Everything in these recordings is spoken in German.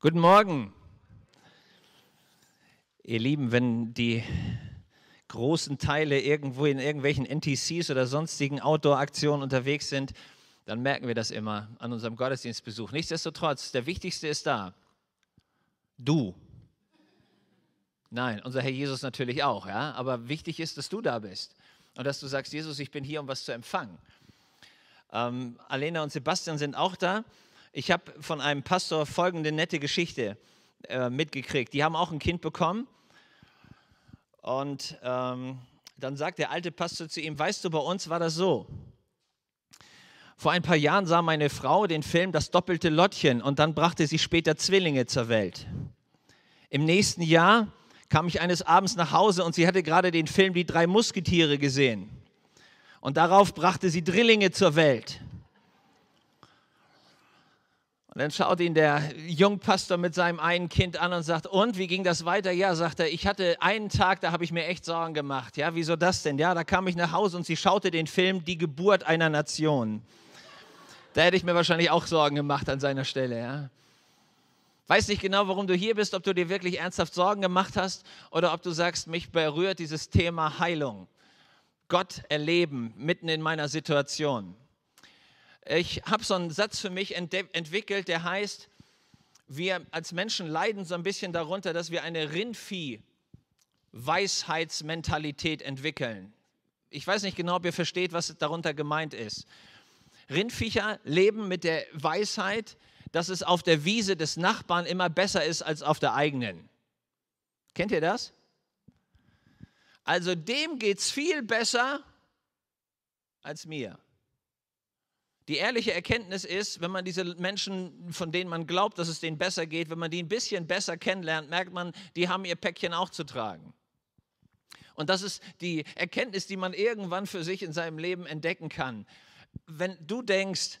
Guten Morgen. Ihr Lieben, wenn die großen Teile irgendwo in irgendwelchen NTCs oder sonstigen Outdoor-Aktionen unterwegs sind, dann merken wir das immer an unserem Gottesdienstbesuch. Nichtsdestotrotz, der Wichtigste ist da. Du. Nein, unser Herr Jesus natürlich auch, ja. Aber wichtig ist, dass du da bist und dass du sagst, Jesus, ich bin hier, um was zu empfangen. Ähm, Alena und Sebastian sind auch da. Ich habe von einem Pastor folgende nette Geschichte äh, mitgekriegt. Die haben auch ein Kind bekommen. Und ähm, dann sagt der alte Pastor zu ihm, weißt du, bei uns war das so. Vor ein paar Jahren sah meine Frau den Film Das doppelte Lottchen und dann brachte sie später Zwillinge zur Welt. Im nächsten Jahr kam ich eines Abends nach Hause und sie hatte gerade den Film Die drei Musketiere gesehen. Und darauf brachte sie Drillinge zur Welt. Und dann schaut ihn der Jungpastor mit seinem einen Kind an und sagt, und wie ging das weiter? Ja, sagt er, ich hatte einen Tag, da habe ich mir echt Sorgen gemacht. Ja, wieso das denn? Ja, da kam ich nach Hause und sie schaute den Film Die Geburt einer Nation. Da hätte ich mir wahrscheinlich auch Sorgen gemacht an seiner Stelle. Ja. Weiß nicht genau, warum du hier bist, ob du dir wirklich ernsthaft Sorgen gemacht hast oder ob du sagst, mich berührt dieses Thema Heilung. Gott erleben mitten in meiner Situation ich habe so einen Satz für mich entwickelt, der heißt, wir als Menschen leiden so ein bisschen darunter, dass wir eine Rindvieh-Weisheitsmentalität entwickeln. Ich weiß nicht genau, ob ihr versteht, was darunter gemeint ist. Rindviecher leben mit der Weisheit, dass es auf der Wiese des Nachbarn immer besser ist als auf der eigenen. Kennt ihr das? Also dem geht es viel besser als mir. Die ehrliche Erkenntnis ist, wenn man diese Menschen, von denen man glaubt, dass es denen besser geht, wenn man die ein bisschen besser kennenlernt, merkt man, die haben ihr Päckchen auch zu tragen. Und das ist die Erkenntnis, die man irgendwann für sich in seinem Leben entdecken kann. Wenn du denkst,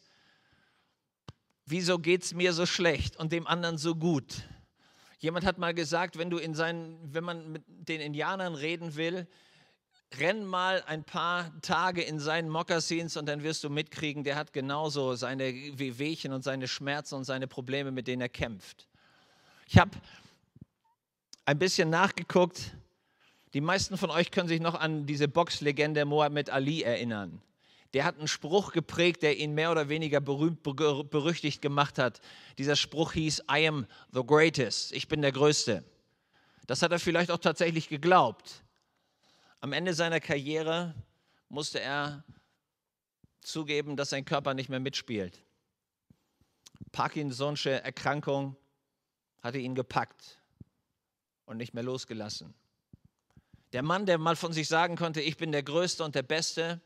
wieso geht es mir so schlecht und dem anderen so gut? Jemand hat mal gesagt, wenn, du in seinen, wenn man mit den Indianern reden will, renn mal ein paar Tage in seinen Mokassins und dann wirst du mitkriegen, der hat genauso seine Wehwehchen und seine Schmerzen und seine Probleme, mit denen er kämpft. Ich habe ein bisschen nachgeguckt. Die meisten von euch können sich noch an diese Boxlegende Mohammed Ali erinnern. Der hat einen Spruch geprägt, der ihn mehr oder weniger berühmt, berüchtigt gemacht hat. Dieser Spruch hieß, I am the greatest, ich bin der Größte. Das hat er vielleicht auch tatsächlich geglaubt. Am Ende seiner Karriere musste er zugeben, dass sein Körper nicht mehr mitspielt. Parkinson'sche Erkrankung hatte ihn gepackt und nicht mehr losgelassen. Der Mann, der mal von sich sagen konnte, ich bin der Größte und der Beste,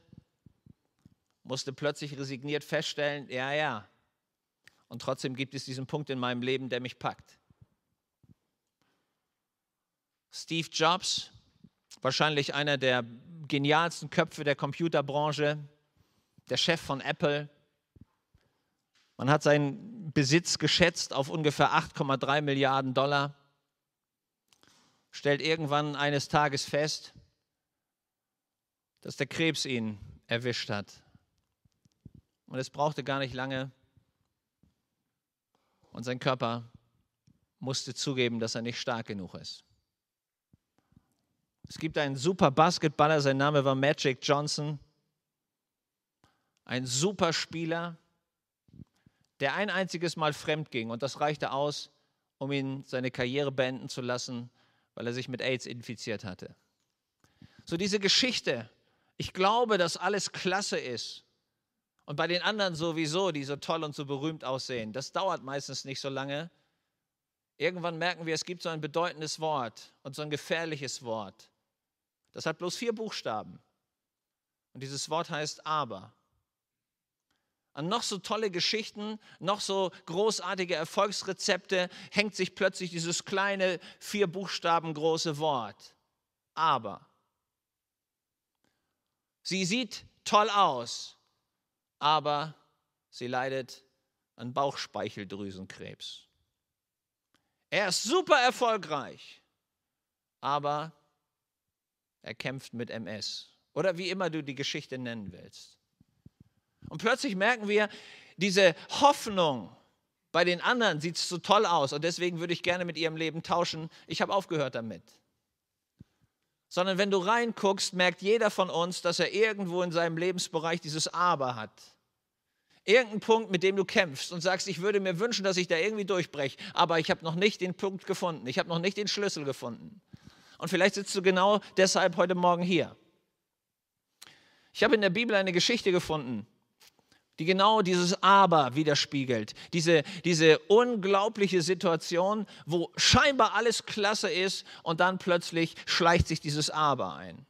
musste plötzlich resigniert feststellen, ja, ja, und trotzdem gibt es diesen Punkt in meinem Leben, der mich packt. Steve Jobs wahrscheinlich einer der genialsten Köpfe der Computerbranche, der Chef von Apple. Man hat seinen Besitz geschätzt auf ungefähr 8,3 Milliarden Dollar. Stellt irgendwann eines Tages fest, dass der Krebs ihn erwischt hat. Und es brauchte gar nicht lange. Und sein Körper musste zugeben, dass er nicht stark genug ist. Es gibt einen super Basketballer, sein Name war Magic Johnson. Ein super Spieler, der ein einziges Mal fremd ging und das reichte aus, um ihn seine Karriere beenden zu lassen, weil er sich mit AIDS infiziert hatte. So diese Geschichte, ich glaube, dass alles klasse ist. Und bei den anderen sowieso, die so toll und so berühmt aussehen, das dauert meistens nicht so lange. Irgendwann merken wir, es gibt so ein bedeutendes Wort und so ein gefährliches Wort. Das hat bloß vier Buchstaben. Und dieses Wort heißt aber. An noch so tolle Geschichten, noch so großartige Erfolgsrezepte hängt sich plötzlich dieses kleine, vier Buchstaben große Wort. Aber. Sie sieht toll aus, aber sie leidet an Bauchspeicheldrüsenkrebs. Er ist super erfolgreich, aber er kämpft mit MS oder wie immer du die Geschichte nennen willst. Und plötzlich merken wir, diese Hoffnung bei den anderen sieht so toll aus und deswegen würde ich gerne mit ihrem Leben tauschen. Ich habe aufgehört damit. Sondern wenn du reinguckst, merkt jeder von uns, dass er irgendwo in seinem Lebensbereich dieses Aber hat. Irgendeinen Punkt, mit dem du kämpfst und sagst, ich würde mir wünschen, dass ich da irgendwie durchbreche, aber ich habe noch nicht den Punkt gefunden, ich habe noch nicht den Schlüssel gefunden. Und vielleicht sitzt du genau deshalb heute Morgen hier. Ich habe in der Bibel eine Geschichte gefunden, die genau dieses Aber widerspiegelt. Diese, diese unglaubliche Situation, wo scheinbar alles klasse ist und dann plötzlich schleicht sich dieses Aber ein.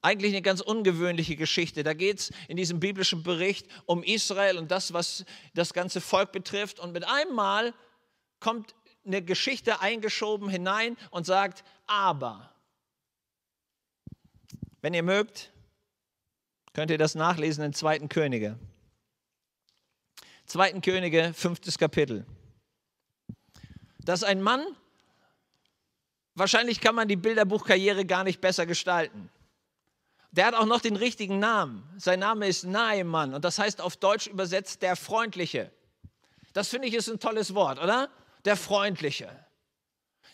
Eigentlich eine ganz ungewöhnliche Geschichte. Da geht es in diesem biblischen Bericht um Israel und das, was das ganze Volk betrifft. Und mit einem Mal kommt eine Geschichte eingeschoben hinein und sagt, aber, wenn ihr mögt, könnt ihr das nachlesen in 2. Könige. 2. Könige, 5. Kapitel. Dass ein Mann, wahrscheinlich kann man die Bilderbuchkarriere gar nicht besser gestalten. Der hat auch noch den richtigen Namen. Sein Name ist Nahemann und das heißt auf Deutsch übersetzt der Freundliche. Das finde ich ist ein tolles Wort, oder? der Freundliche.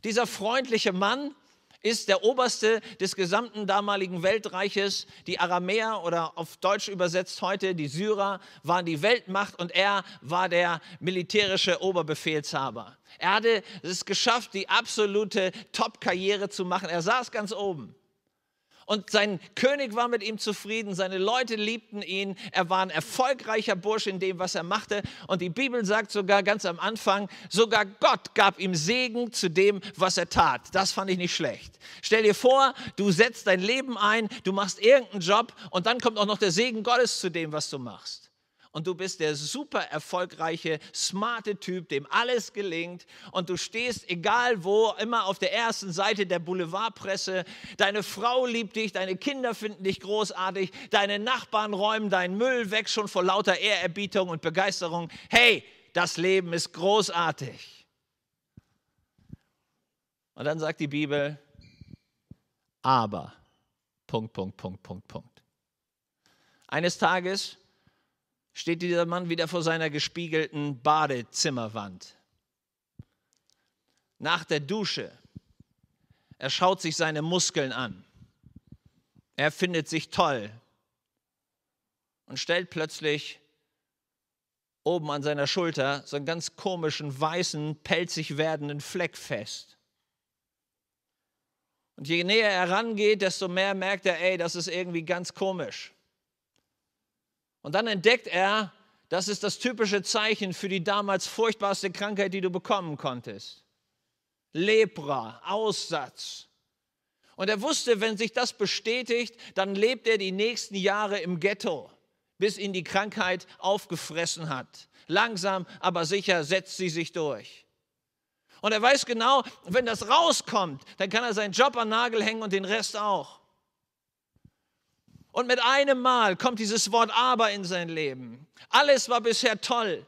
Dieser freundliche Mann ist der Oberste des gesamten damaligen Weltreiches. Die Aramäer oder auf Deutsch übersetzt heute die Syrer waren die Weltmacht und er war der militärische Oberbefehlshaber. Er hatte es geschafft, die absolute Top-Karriere zu machen. Er saß ganz oben und sein König war mit ihm zufrieden, seine Leute liebten ihn, er war ein erfolgreicher Bursch in dem, was er machte und die Bibel sagt sogar ganz am Anfang, sogar Gott gab ihm Segen zu dem, was er tat. Das fand ich nicht schlecht. Stell dir vor, du setzt dein Leben ein, du machst irgendeinen Job und dann kommt auch noch der Segen Gottes zu dem, was du machst und du bist der super erfolgreiche, smarte Typ, dem alles gelingt und du stehst egal wo immer auf der ersten Seite der Boulevardpresse. Deine Frau liebt dich, deine Kinder finden dich großartig, deine Nachbarn räumen deinen Müll weg schon vor lauter Ehrerbietung und Begeisterung. Hey, das Leben ist großartig. Und dann sagt die Bibel, aber, Punkt, Punkt, Punkt, Punkt, Punkt. Eines Tages steht dieser Mann wieder vor seiner gespiegelten Badezimmerwand. Nach der Dusche, er schaut sich seine Muskeln an. Er findet sich toll und stellt plötzlich oben an seiner Schulter so einen ganz komischen, weißen, pelzig werdenden Fleck fest. Und je näher er rangeht, desto mehr merkt er, ey, das ist irgendwie ganz komisch. Und dann entdeckt er, das ist das typische Zeichen für die damals furchtbarste Krankheit, die du bekommen konntest. Lepra, Aussatz. Und er wusste, wenn sich das bestätigt, dann lebt er die nächsten Jahre im Ghetto, bis ihn die Krankheit aufgefressen hat. Langsam, aber sicher setzt sie sich durch. Und er weiß genau, wenn das rauskommt, dann kann er seinen Job an Nagel hängen und den Rest auch. Und mit einem Mal kommt dieses Wort aber in sein Leben. Alles war bisher toll.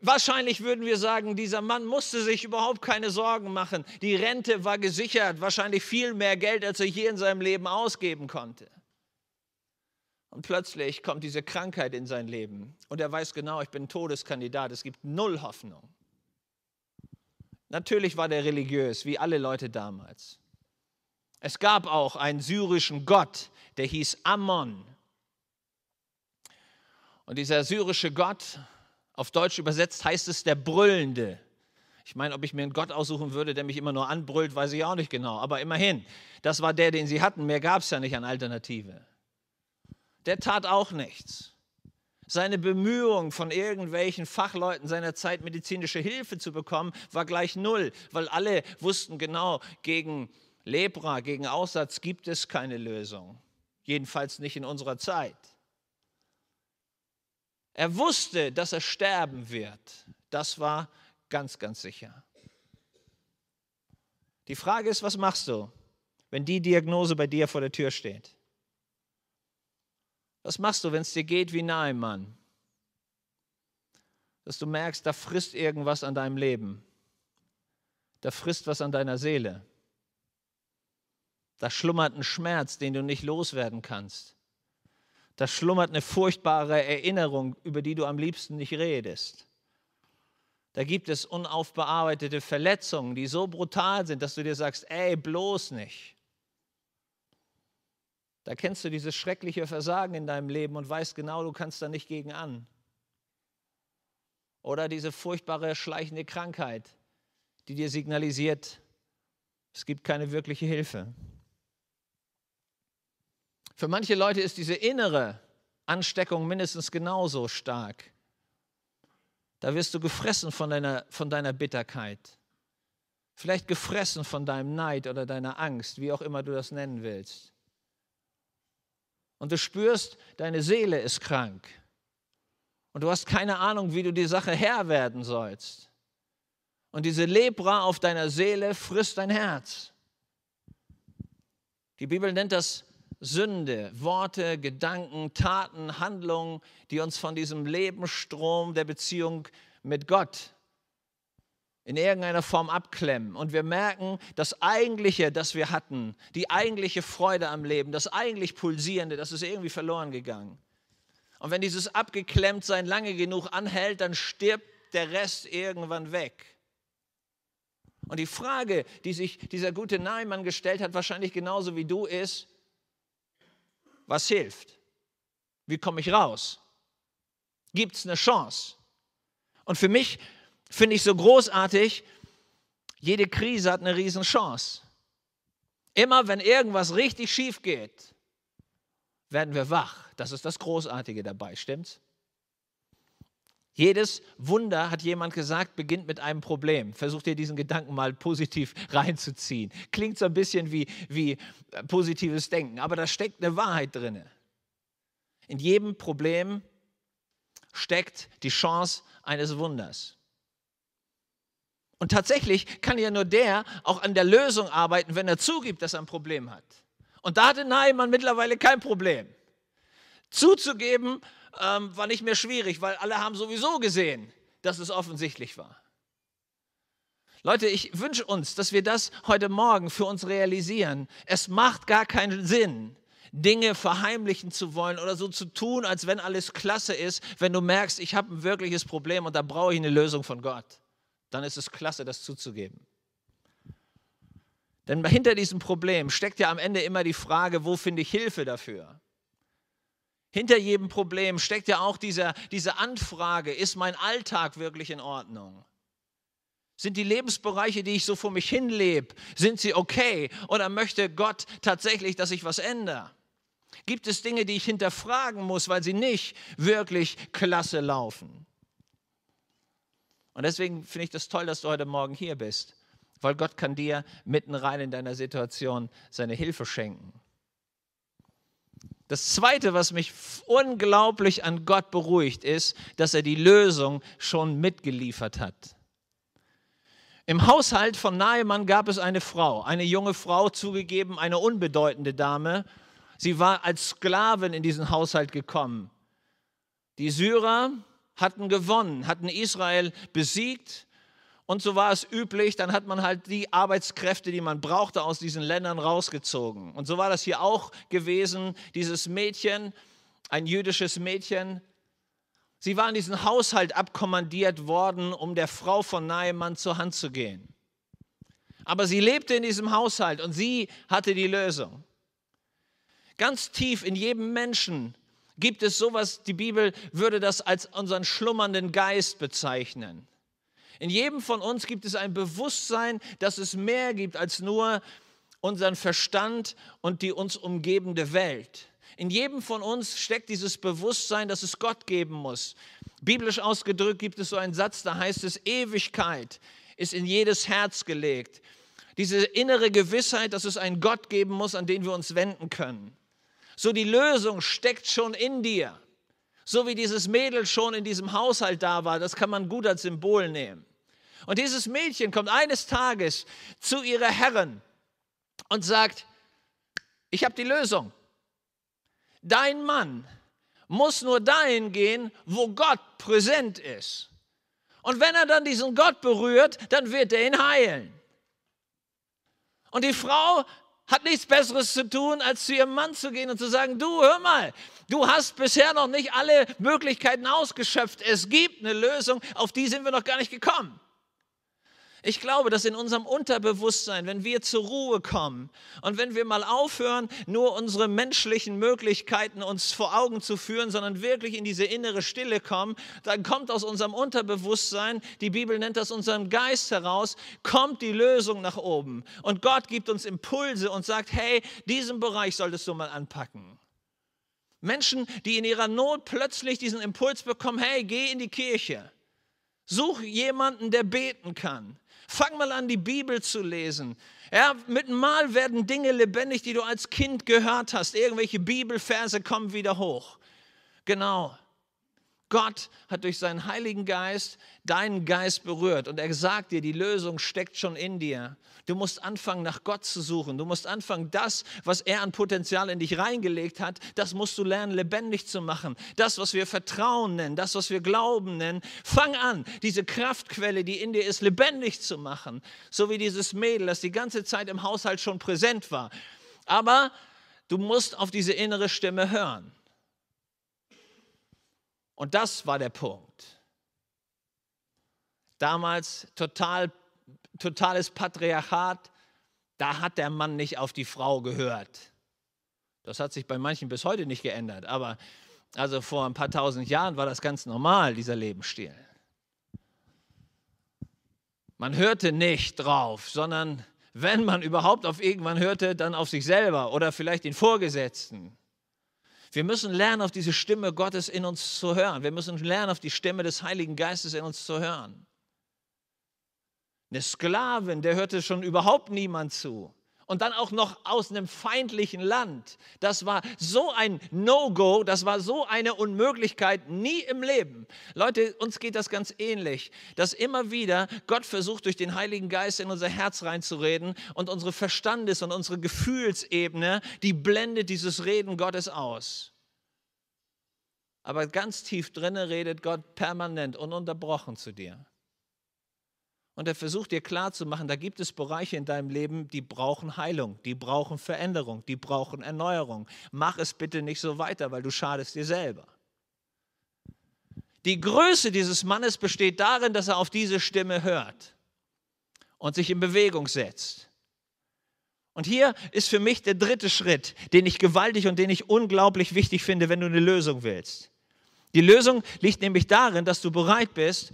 Wahrscheinlich würden wir sagen, dieser Mann musste sich überhaupt keine Sorgen machen. Die Rente war gesichert, wahrscheinlich viel mehr Geld, als er je in seinem Leben ausgeben konnte. Und plötzlich kommt diese Krankheit in sein Leben und er weiß genau, ich bin Todeskandidat, es gibt null Hoffnung. Natürlich war der religiös, wie alle Leute damals. Es gab auch einen syrischen Gott, der hieß Ammon. Und dieser syrische Gott, auf Deutsch übersetzt heißt es der Brüllende. Ich meine, ob ich mir einen Gott aussuchen würde, der mich immer nur anbrüllt, weiß ich auch nicht genau. Aber immerhin, das war der, den sie hatten. Mehr gab es ja nicht an Alternative. Der tat auch nichts. Seine Bemühung, von irgendwelchen Fachleuten seiner Zeit medizinische Hilfe zu bekommen, war gleich null, weil alle wussten genau, gegen Lepra, gegen Aussatz gibt es keine Lösung jedenfalls nicht in unserer Zeit. Er wusste, dass er sterben wird. Das war ganz, ganz sicher. Die Frage ist, was machst du, wenn die Diagnose bei dir vor der Tür steht? Was machst du, wenn es dir geht wie nahe Mann? Dass du merkst, da frisst irgendwas an deinem Leben. Da frisst was an deiner Seele. Da schlummert ein Schmerz, den du nicht loswerden kannst. Da schlummert eine furchtbare Erinnerung, über die du am liebsten nicht redest. Da gibt es unaufbearbeitete Verletzungen, die so brutal sind, dass du dir sagst, ey, bloß nicht. Da kennst du dieses schreckliche Versagen in deinem Leben und weißt genau, du kannst da nicht gegen an. Oder diese furchtbare schleichende Krankheit, die dir signalisiert, es gibt keine wirkliche Hilfe. Für manche Leute ist diese innere Ansteckung mindestens genauso stark. Da wirst du gefressen von deiner, von deiner Bitterkeit. Vielleicht gefressen von deinem Neid oder deiner Angst, wie auch immer du das nennen willst. Und du spürst, deine Seele ist krank. Und du hast keine Ahnung, wie du die Sache Herr werden sollst. Und diese Lepra auf deiner Seele frisst dein Herz. Die Bibel nennt das Sünde, Worte, Gedanken, Taten, Handlungen, die uns von diesem Lebensstrom der Beziehung mit Gott in irgendeiner Form abklemmen. Und wir merken, das eigentliche, das wir hatten, die eigentliche Freude am Leben, das eigentlich Pulsierende, das ist irgendwie verloren gegangen. Und wenn dieses Abgeklemmtsein lange genug anhält, dann stirbt der Rest irgendwann weg. Und die Frage, die sich dieser gute Nahemann gestellt hat, wahrscheinlich genauso wie du, ist, was hilft? Wie komme ich raus? Gibt es eine Chance? Und für mich finde ich so großartig, jede Krise hat eine Riesenchance. Immer wenn irgendwas richtig schief geht, werden wir wach. Das ist das Großartige dabei, stimmt's? Jedes Wunder, hat jemand gesagt, beginnt mit einem Problem. Versucht ihr diesen Gedanken mal positiv reinzuziehen. Klingt so ein bisschen wie, wie äh, positives Denken, aber da steckt eine Wahrheit drin. In jedem Problem steckt die Chance eines Wunders. Und tatsächlich kann ja nur der auch an der Lösung arbeiten, wenn er zugibt, dass er ein Problem hat. Und da hatte Naaman mittlerweile kein Problem. Zuzugeben, ähm, war nicht mehr schwierig, weil alle haben sowieso gesehen, dass es offensichtlich war. Leute, ich wünsche uns, dass wir das heute Morgen für uns realisieren. Es macht gar keinen Sinn, Dinge verheimlichen zu wollen oder so zu tun, als wenn alles klasse ist, wenn du merkst, ich habe ein wirkliches Problem und da brauche ich eine Lösung von Gott. Dann ist es klasse, das zuzugeben. Denn hinter diesem Problem steckt ja am Ende immer die Frage, wo finde ich Hilfe dafür? Hinter jedem Problem steckt ja auch dieser, diese Anfrage, ist mein Alltag wirklich in Ordnung? Sind die Lebensbereiche, die ich so vor mich hinlebe, sind sie okay? Oder möchte Gott tatsächlich, dass ich was ändere? Gibt es Dinge, die ich hinterfragen muss, weil sie nicht wirklich klasse laufen? Und deswegen finde ich das toll, dass du heute Morgen hier bist, weil Gott kann dir mitten rein in deiner Situation seine Hilfe schenken. Das Zweite, was mich unglaublich an Gott beruhigt, ist, dass er die Lösung schon mitgeliefert hat. Im Haushalt von Nahemann gab es eine Frau, eine junge Frau, zugegeben eine unbedeutende Dame. Sie war als Sklavin in diesen Haushalt gekommen. Die Syrer hatten gewonnen, hatten Israel besiegt und so war es üblich, dann hat man halt die Arbeitskräfte, die man brauchte, aus diesen Ländern rausgezogen. Und so war das hier auch gewesen. Dieses Mädchen, ein jüdisches Mädchen, sie war in diesen Haushalt abkommandiert worden, um der Frau von Naemann zur Hand zu gehen. Aber sie lebte in diesem Haushalt und sie hatte die Lösung. Ganz tief in jedem Menschen gibt es sowas, die Bibel würde das als unseren schlummernden Geist bezeichnen. In jedem von uns gibt es ein Bewusstsein, dass es mehr gibt als nur unseren Verstand und die uns umgebende Welt. In jedem von uns steckt dieses Bewusstsein, dass es Gott geben muss. Biblisch ausgedrückt gibt es so einen Satz, da heißt es, Ewigkeit ist in jedes Herz gelegt. Diese innere Gewissheit, dass es einen Gott geben muss, an den wir uns wenden können. So die Lösung steckt schon in dir. So wie dieses Mädel schon in diesem Haushalt da war, das kann man gut als Symbol nehmen. Und dieses Mädchen kommt eines Tages zu ihrer Herren und sagt, ich habe die Lösung. Dein Mann muss nur dahin gehen, wo Gott präsent ist. Und wenn er dann diesen Gott berührt, dann wird er ihn heilen. Und die Frau hat nichts Besseres zu tun, als zu ihrem Mann zu gehen und zu sagen, du, hör mal, du hast bisher noch nicht alle Möglichkeiten ausgeschöpft. Es gibt eine Lösung, auf die sind wir noch gar nicht gekommen. Ich glaube, dass in unserem Unterbewusstsein, wenn wir zur Ruhe kommen und wenn wir mal aufhören, nur unsere menschlichen Möglichkeiten uns vor Augen zu führen, sondern wirklich in diese innere Stille kommen, dann kommt aus unserem Unterbewusstsein, die Bibel nennt das unseren Geist heraus, kommt die Lösung nach oben. Und Gott gibt uns Impulse und sagt, hey, diesen Bereich solltest du mal anpacken. Menschen, die in ihrer Not plötzlich diesen Impuls bekommen, hey, geh in die Kirche. Such jemanden, der beten kann. Fang mal an, die Bibel zu lesen. Ja, mit Mal werden Dinge lebendig, die du als Kind gehört hast. Irgendwelche Bibelverse kommen wieder hoch. Genau. Gott hat durch seinen Heiligen Geist deinen Geist berührt und er sagt dir, die Lösung steckt schon in dir. Du musst anfangen, nach Gott zu suchen. Du musst anfangen, das, was er an Potenzial in dich reingelegt hat, das musst du lernen, lebendig zu machen. Das, was wir Vertrauen nennen, das, was wir Glauben nennen, fang an, diese Kraftquelle, die in dir ist, lebendig zu machen. So wie dieses Mädel, das die ganze Zeit im Haushalt schon präsent war. Aber du musst auf diese innere Stimme hören. Und das war der Punkt. Damals total, totales Patriarchat, da hat der Mann nicht auf die Frau gehört. Das hat sich bei manchen bis heute nicht geändert, aber also vor ein paar tausend Jahren war das ganz normal, dieser Lebensstil. Man hörte nicht drauf, sondern wenn man überhaupt auf irgendwann hörte, dann auf sich selber oder vielleicht den Vorgesetzten wir müssen lernen, auf diese Stimme Gottes in uns zu hören. Wir müssen lernen, auf die Stimme des Heiligen Geistes in uns zu hören. Eine Sklavin, der hörte schon überhaupt niemand zu. Und dann auch noch aus einem feindlichen Land. Das war so ein No-Go, das war so eine Unmöglichkeit, nie im Leben. Leute, uns geht das ganz ähnlich, dass immer wieder Gott versucht, durch den Heiligen Geist in unser Herz reinzureden und unsere Verstandes- und unsere Gefühlsebene, die blendet dieses Reden Gottes aus. Aber ganz tief drinne redet Gott permanent, ununterbrochen zu dir. Und er versucht dir klarzumachen, da gibt es Bereiche in deinem Leben, die brauchen Heilung, die brauchen Veränderung, die brauchen Erneuerung. Mach es bitte nicht so weiter, weil du schadest dir selber. Die Größe dieses Mannes besteht darin, dass er auf diese Stimme hört und sich in Bewegung setzt. Und hier ist für mich der dritte Schritt, den ich gewaltig und den ich unglaublich wichtig finde, wenn du eine Lösung willst. Die Lösung liegt nämlich darin, dass du bereit bist,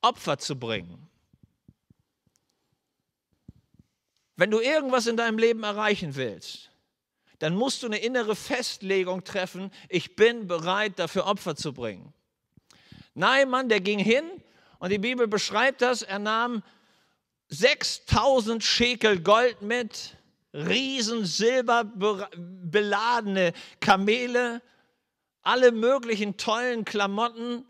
Opfer zu bringen. Wenn du irgendwas in deinem Leben erreichen willst, dann musst du eine innere Festlegung treffen, ich bin bereit, dafür Opfer zu bringen. Mann, der ging hin und die Bibel beschreibt das, er nahm 6000 Schekel Gold mit, riesen silberbeladene Kamele, alle möglichen tollen Klamotten,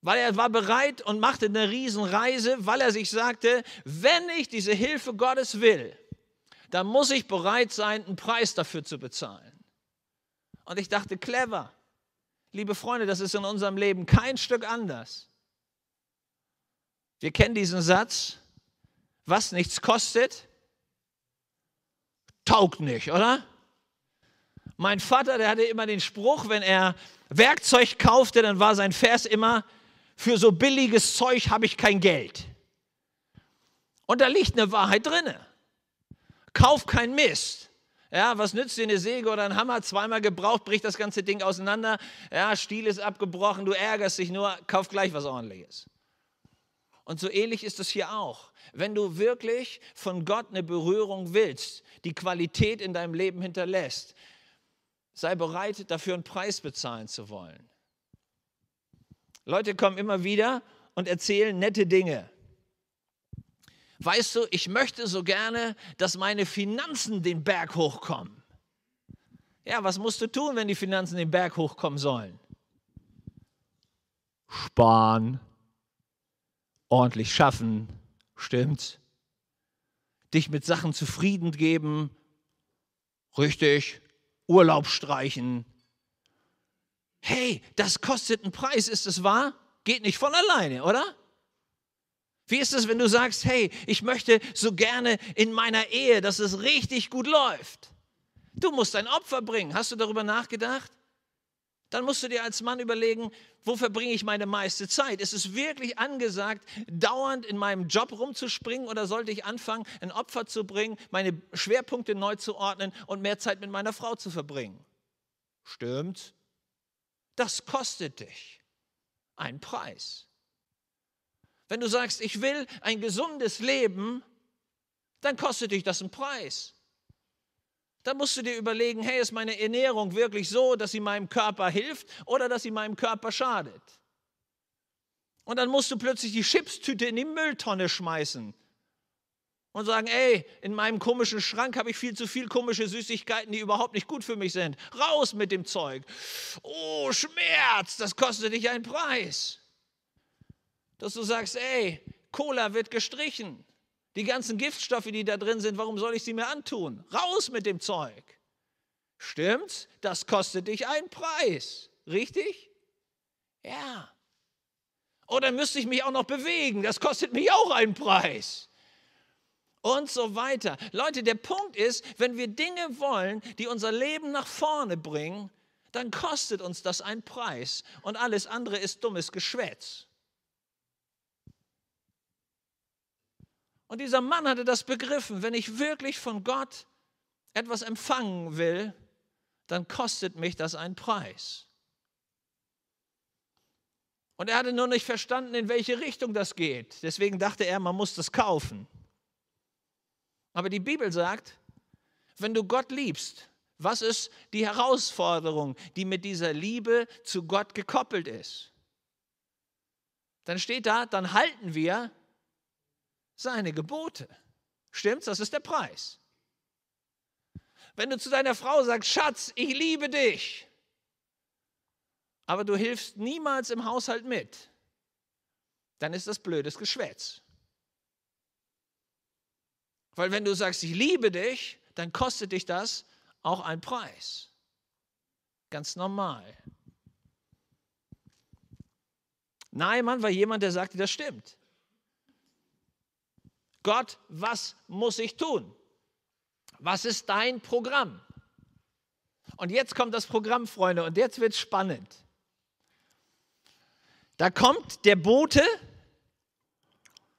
weil er war bereit und machte eine Riesenreise, weil er sich sagte, wenn ich diese Hilfe Gottes will, dann muss ich bereit sein, einen Preis dafür zu bezahlen. Und ich dachte, clever. Liebe Freunde, das ist in unserem Leben kein Stück anders. Wir kennen diesen Satz, was nichts kostet, taugt nicht, oder? Mein Vater, der hatte immer den Spruch, wenn er Werkzeug kaufte, dann war sein Vers immer, für so billiges Zeug habe ich kein Geld. Und da liegt eine Wahrheit drinne. Kauf kein Mist. Ja, was nützt dir eine Säge oder ein Hammer? Zweimal gebraucht, bricht das ganze Ding auseinander. Ja, Stiel ist abgebrochen, du ärgerst dich nur, kauf gleich was ordentliches. Und so ähnlich ist es hier auch. Wenn du wirklich von Gott eine Berührung willst, die Qualität in deinem Leben hinterlässt, sei bereit, dafür einen Preis bezahlen zu wollen. Leute kommen immer wieder und erzählen nette Dinge. Weißt du, ich möchte so gerne, dass meine Finanzen den Berg hochkommen. Ja, was musst du tun, wenn die Finanzen den Berg hochkommen sollen? Sparen, ordentlich schaffen, stimmt. Dich mit Sachen zufrieden geben, richtig, Urlaub streichen. Hey, das kostet einen Preis, ist es wahr? Geht nicht von alleine, oder? Wie ist es, wenn du sagst, hey, ich möchte so gerne in meiner Ehe, dass es richtig gut läuft? Du musst ein Opfer bringen. Hast du darüber nachgedacht? Dann musst du dir als Mann überlegen, wo verbringe ich meine meiste Zeit? Ist es wirklich angesagt, dauernd in meinem Job rumzuspringen oder sollte ich anfangen, ein Opfer zu bringen, meine Schwerpunkte neu zu ordnen und mehr Zeit mit meiner Frau zu verbringen? Stimmt. Das kostet dich einen Preis. Wenn du sagst, ich will ein gesundes Leben, dann kostet dich das einen Preis dann musst du dir überlegen, hey, ist meine Ernährung wirklich so, dass sie meinem Körper hilft oder dass sie meinem Körper schadet? Und dann musst du plötzlich die Chipstüte in die Mülltonne schmeißen und sagen, ey, in meinem komischen Schrank habe ich viel zu viel komische Süßigkeiten, die überhaupt nicht gut für mich sind. Raus mit dem Zeug. Oh, Schmerz, das kostet dich einen Preis. Dass du sagst, ey, Cola wird gestrichen. Die ganzen Giftstoffe, die da drin sind, warum soll ich sie mir antun? Raus mit dem Zeug. Stimmt's? Das kostet dich einen Preis. Richtig? Ja. Oder oh, müsste ich mich auch noch bewegen? Das kostet mich auch einen Preis. Und so weiter. Leute, der Punkt ist, wenn wir Dinge wollen, die unser Leben nach vorne bringen, dann kostet uns das einen Preis und alles andere ist dummes Geschwätz. Und dieser Mann hatte das begriffen, wenn ich wirklich von Gott etwas empfangen will, dann kostet mich das einen Preis. Und er hatte nur nicht verstanden, in welche Richtung das geht. Deswegen dachte er, man muss das kaufen. Aber die Bibel sagt, wenn du Gott liebst, was ist die Herausforderung, die mit dieser Liebe zu Gott gekoppelt ist? Dann steht da, dann halten wir seine Gebote. Stimmt's? Das ist der Preis. Wenn du zu deiner Frau sagst, Schatz, ich liebe dich, aber du hilfst niemals im Haushalt mit, dann ist das blödes Geschwätz. Weil wenn du sagst, ich liebe dich, dann kostet dich das auch einen Preis. Ganz normal. Naaman war jemand, der sagte, das stimmt. Gott, was muss ich tun? Was ist dein Programm? Und jetzt kommt das Programm, Freunde, und jetzt wird es spannend. Da kommt der Bote,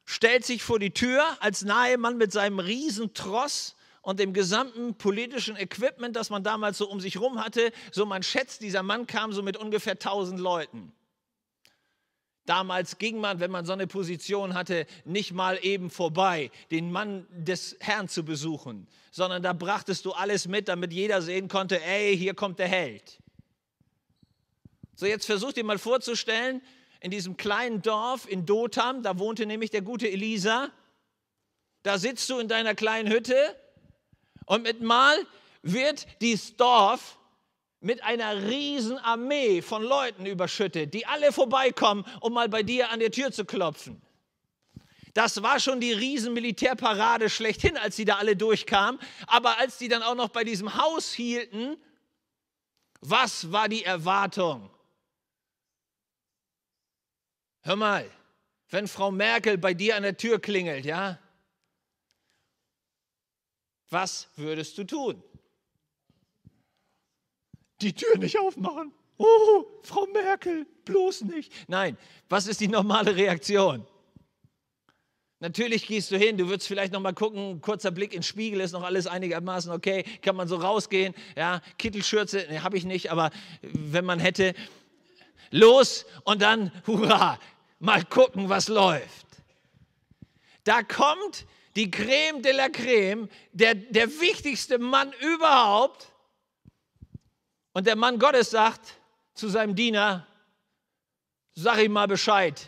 stellt sich vor die Tür als nahe Mann mit seinem Riesentross und dem gesamten politischen Equipment, das man damals so um sich rum hatte. So man schätzt, dieser Mann kam so mit ungefähr 1000 Leuten. Damals ging man, wenn man so eine Position hatte, nicht mal eben vorbei, den Mann des Herrn zu besuchen, sondern da brachtest du alles mit, damit jeder sehen konnte, ey, hier kommt der Held. So, jetzt versuch dir mal vorzustellen, in diesem kleinen Dorf in Dotham, da wohnte nämlich der gute Elisa, da sitzt du in deiner kleinen Hütte und mit mal wird dieses Dorf mit einer riesen Armee von Leuten überschüttet, die alle vorbeikommen, um mal bei dir an der Tür zu klopfen. Das war schon die riesen Militärparade schlechthin, als sie da alle durchkamen. Aber als sie dann auch noch bei diesem Haus hielten, was war die Erwartung? Hör mal, wenn Frau Merkel bei dir an der Tür klingelt, ja? Was würdest du tun? die Tür nicht aufmachen. Oh, Frau Merkel, bloß nicht. Nein, was ist die normale Reaktion? Natürlich gehst du hin, du würdest vielleicht noch mal gucken, kurzer Blick ins Spiegel ist noch alles einigermaßen okay, kann man so rausgehen, ja, Kittelschürze, ne, habe ich nicht, aber wenn man hätte, los und dann hurra, mal gucken, was läuft. Da kommt die Creme de la Creme, der, der wichtigste Mann überhaupt, und der Mann Gottes sagt zu seinem Diener, sag ihm mal Bescheid,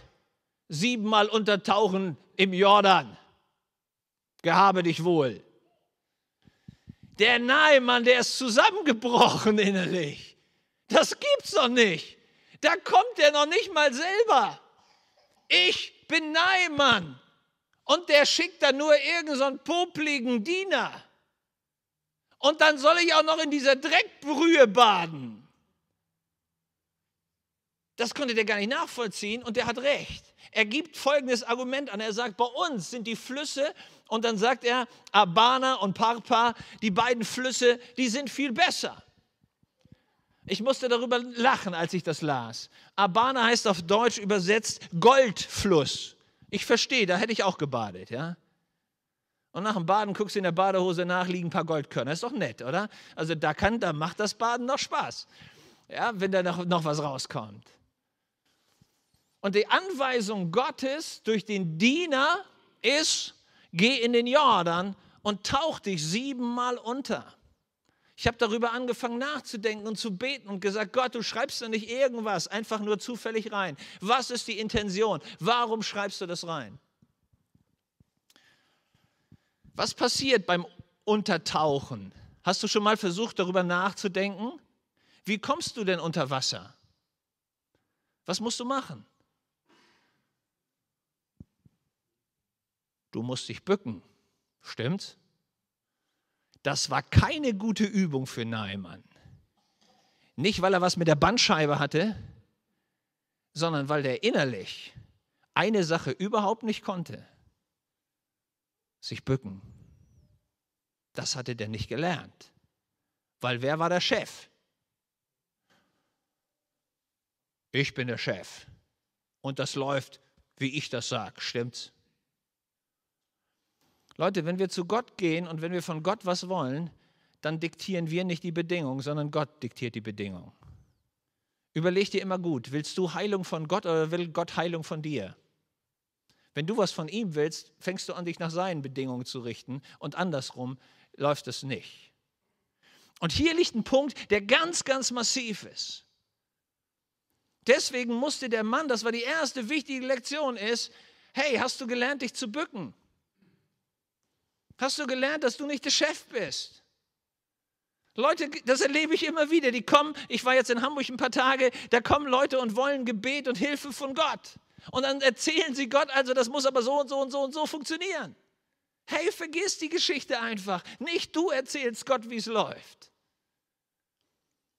siebenmal untertauchen im Jordan, gehabe dich wohl. Der Nahemann, der ist zusammengebrochen innerlich. Das gibt's doch nicht. Da kommt er noch nicht mal selber. Ich bin Nahemann. Und der schickt da nur irgendeinen so popligen Diener und dann soll ich auch noch in dieser Dreckbrühe baden. Das konnte der gar nicht nachvollziehen und der hat recht. Er gibt folgendes Argument an. Er sagt, bei uns sind die Flüsse und dann sagt er, Abana und Parpa, die beiden Flüsse, die sind viel besser. Ich musste darüber lachen, als ich das las. Abana heißt auf Deutsch übersetzt Goldfluss. Ich verstehe, da hätte ich auch gebadet, ja. Und nach dem Baden guckst du in der Badehose nach, liegen ein paar Goldkörner. Ist doch nett, oder? Also da, kann, da macht das Baden noch Spaß, ja, wenn da noch, noch was rauskommt. Und die Anweisung Gottes durch den Diener ist, geh in den Jordan und tauch dich siebenmal unter. Ich habe darüber angefangen nachzudenken und zu beten und gesagt, Gott, du schreibst da nicht irgendwas einfach nur zufällig rein. Was ist die Intention? Warum schreibst du das rein? Was passiert beim Untertauchen? Hast du schon mal versucht, darüber nachzudenken? Wie kommst du denn unter Wasser? Was musst du machen? Du musst dich bücken, stimmt's? Das war keine gute Übung für Naimann. Nicht, weil er was mit der Bandscheibe hatte, sondern weil der innerlich eine Sache überhaupt nicht konnte sich bücken. Das hatte der nicht gelernt. Weil wer war der Chef? Ich bin der Chef. Und das läuft, wie ich das sage. Stimmt's? Leute, wenn wir zu Gott gehen und wenn wir von Gott was wollen, dann diktieren wir nicht die Bedingung, sondern Gott diktiert die Bedingung. Überleg dir immer gut, willst du Heilung von Gott oder will Gott Heilung von dir? Wenn du was von ihm willst, fängst du an, dich nach seinen Bedingungen zu richten und andersrum läuft es nicht. Und hier liegt ein Punkt, der ganz, ganz massiv ist. Deswegen musste der Mann, das war die erste wichtige Lektion, ist, hey, hast du gelernt, dich zu bücken? Hast du gelernt, dass du nicht der Chef bist? Leute, das erlebe ich immer wieder. Die kommen, ich war jetzt in Hamburg ein paar Tage, da kommen Leute und wollen Gebet und Hilfe von Gott. Und dann erzählen sie Gott, also das muss aber so und so und so und so funktionieren. Hey, vergiss die Geschichte einfach. Nicht du erzählst Gott, wie es läuft.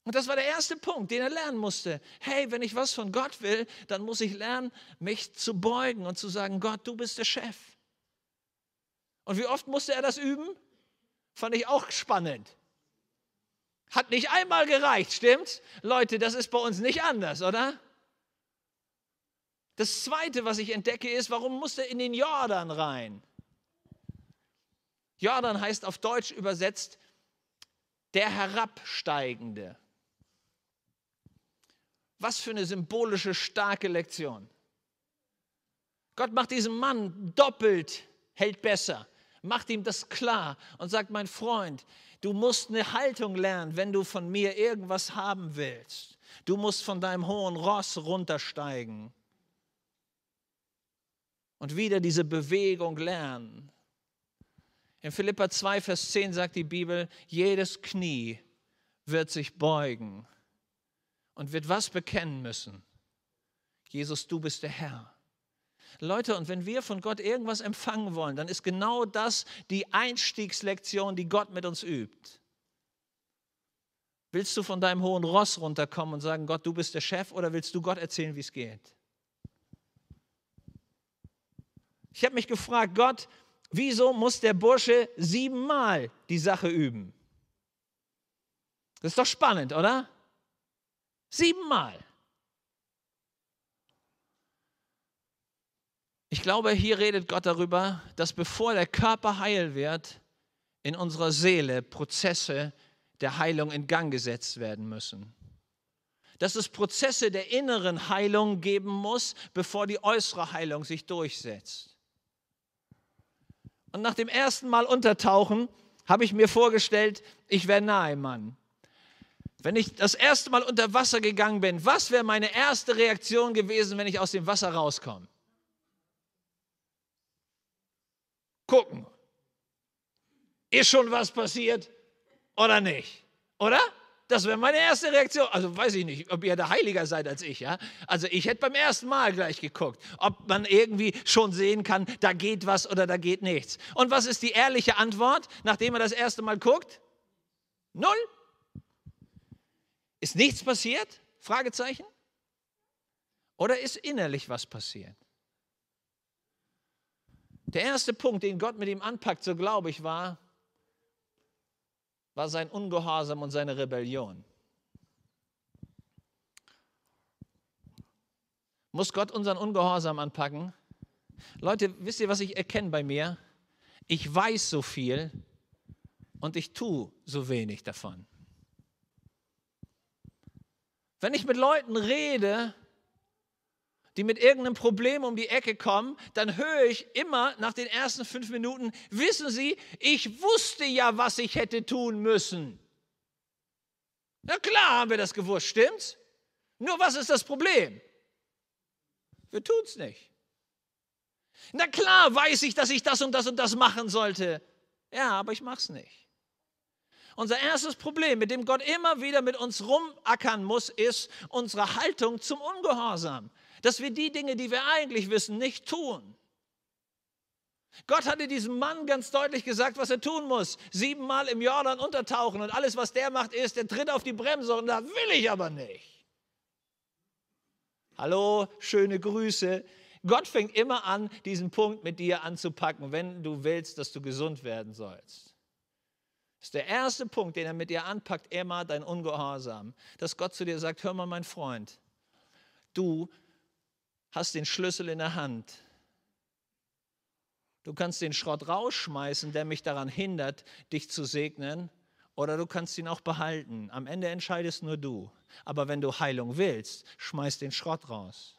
Und das war der erste Punkt, den er lernen musste. Hey, wenn ich was von Gott will, dann muss ich lernen, mich zu beugen und zu sagen, Gott, du bist der Chef. Und wie oft musste er das üben? Fand ich auch spannend. Hat nicht einmal gereicht, stimmt? Leute, das ist bei uns nicht anders, oder? Das Zweite, was ich entdecke, ist, warum muss er in den Jordan rein? Jordan heißt auf Deutsch übersetzt der Herabsteigende. Was für eine symbolische, starke Lektion. Gott macht diesem Mann doppelt, hält besser, macht ihm das klar und sagt, mein Freund, du musst eine Haltung lernen, wenn du von mir irgendwas haben willst. Du musst von deinem hohen Ross runtersteigen und wieder diese Bewegung lernen. In Philippa 2, Vers 10 sagt die Bibel, jedes Knie wird sich beugen und wird was bekennen müssen? Jesus, du bist der Herr. Leute, und wenn wir von Gott irgendwas empfangen wollen, dann ist genau das die Einstiegslektion, die Gott mit uns übt. Willst du von deinem hohen Ross runterkommen und sagen, Gott, du bist der Chef, oder willst du Gott erzählen, wie es geht? Ich habe mich gefragt, Gott, wieso muss der Bursche siebenmal die Sache üben? Das ist doch spannend, oder? Siebenmal. Ich glaube, hier redet Gott darüber, dass bevor der Körper heil wird, in unserer Seele Prozesse der Heilung in Gang gesetzt werden müssen. Dass es Prozesse der inneren Heilung geben muss, bevor die äußere Heilung sich durchsetzt. Und nach dem ersten Mal untertauchen habe ich mir vorgestellt, ich wäre nahe, Mann. Wenn ich das erste Mal unter Wasser gegangen bin, was wäre meine erste Reaktion gewesen, wenn ich aus dem Wasser rauskomme? Gucken. Ist schon was passiert oder nicht? Oder? Das wäre meine erste Reaktion. Also weiß ich nicht, ob ihr da heiliger seid als ich, ja? Also ich hätte beim ersten Mal gleich geguckt, ob man irgendwie schon sehen kann, da geht was oder da geht nichts. Und was ist die ehrliche Antwort, nachdem er das erste Mal guckt? Null. Ist nichts passiert? Fragezeichen? Oder ist innerlich was passiert? Der erste Punkt, den Gott mit ihm anpackt, so glaube ich, war, war sein Ungehorsam und seine Rebellion. Muss Gott unseren Ungehorsam anpacken? Leute, wisst ihr, was ich erkenne bei mir? Ich weiß so viel und ich tue so wenig davon. Wenn ich mit Leuten rede, die mit irgendeinem Problem um die Ecke kommen, dann höre ich immer nach den ersten fünf Minuten, wissen Sie, ich wusste ja, was ich hätte tun müssen. Na klar haben wir das gewusst, stimmt's? Nur was ist das Problem? Wir tun's nicht. Na klar weiß ich, dass ich das und das und das machen sollte. Ja, aber ich mach's nicht. Unser erstes Problem, mit dem Gott immer wieder mit uns rumackern muss, ist unsere Haltung zum Ungehorsam dass wir die Dinge, die wir eigentlich wissen, nicht tun. Gott hatte diesem Mann ganz deutlich gesagt, was er tun muss. Siebenmal im Jordan untertauchen und alles, was der macht, ist, der tritt auf die Bremse und da will ich aber nicht. Hallo, schöne Grüße. Gott fängt immer an, diesen Punkt mit dir anzupacken, wenn du willst, dass du gesund werden sollst. Das ist der erste Punkt, den er mit dir anpackt, immer dein Ungehorsam. Dass Gott zu dir sagt, hör mal, mein Freund, du hast den Schlüssel in der Hand. Du kannst den Schrott rausschmeißen, der mich daran hindert, dich zu segnen, oder du kannst ihn auch behalten. Am Ende entscheidest nur du. Aber wenn du Heilung willst, schmeiß den Schrott raus.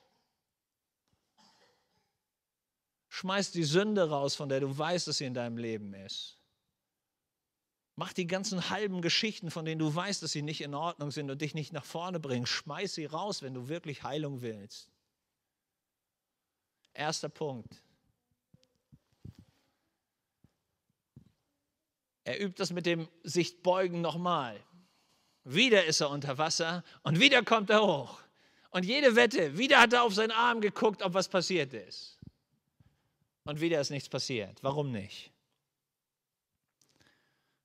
Schmeiß die Sünde raus, von der du weißt, dass sie in deinem Leben ist. Mach die ganzen halben Geschichten, von denen du weißt, dass sie nicht in Ordnung sind und dich nicht nach vorne bringen. Schmeiß sie raus, wenn du wirklich Heilung willst. Erster Punkt. Er übt das mit dem Sichtbeugen nochmal. Wieder ist er unter Wasser und wieder kommt er hoch. Und jede Wette, wieder hat er auf seinen Arm geguckt, ob was passiert ist. Und wieder ist nichts passiert. Warum nicht?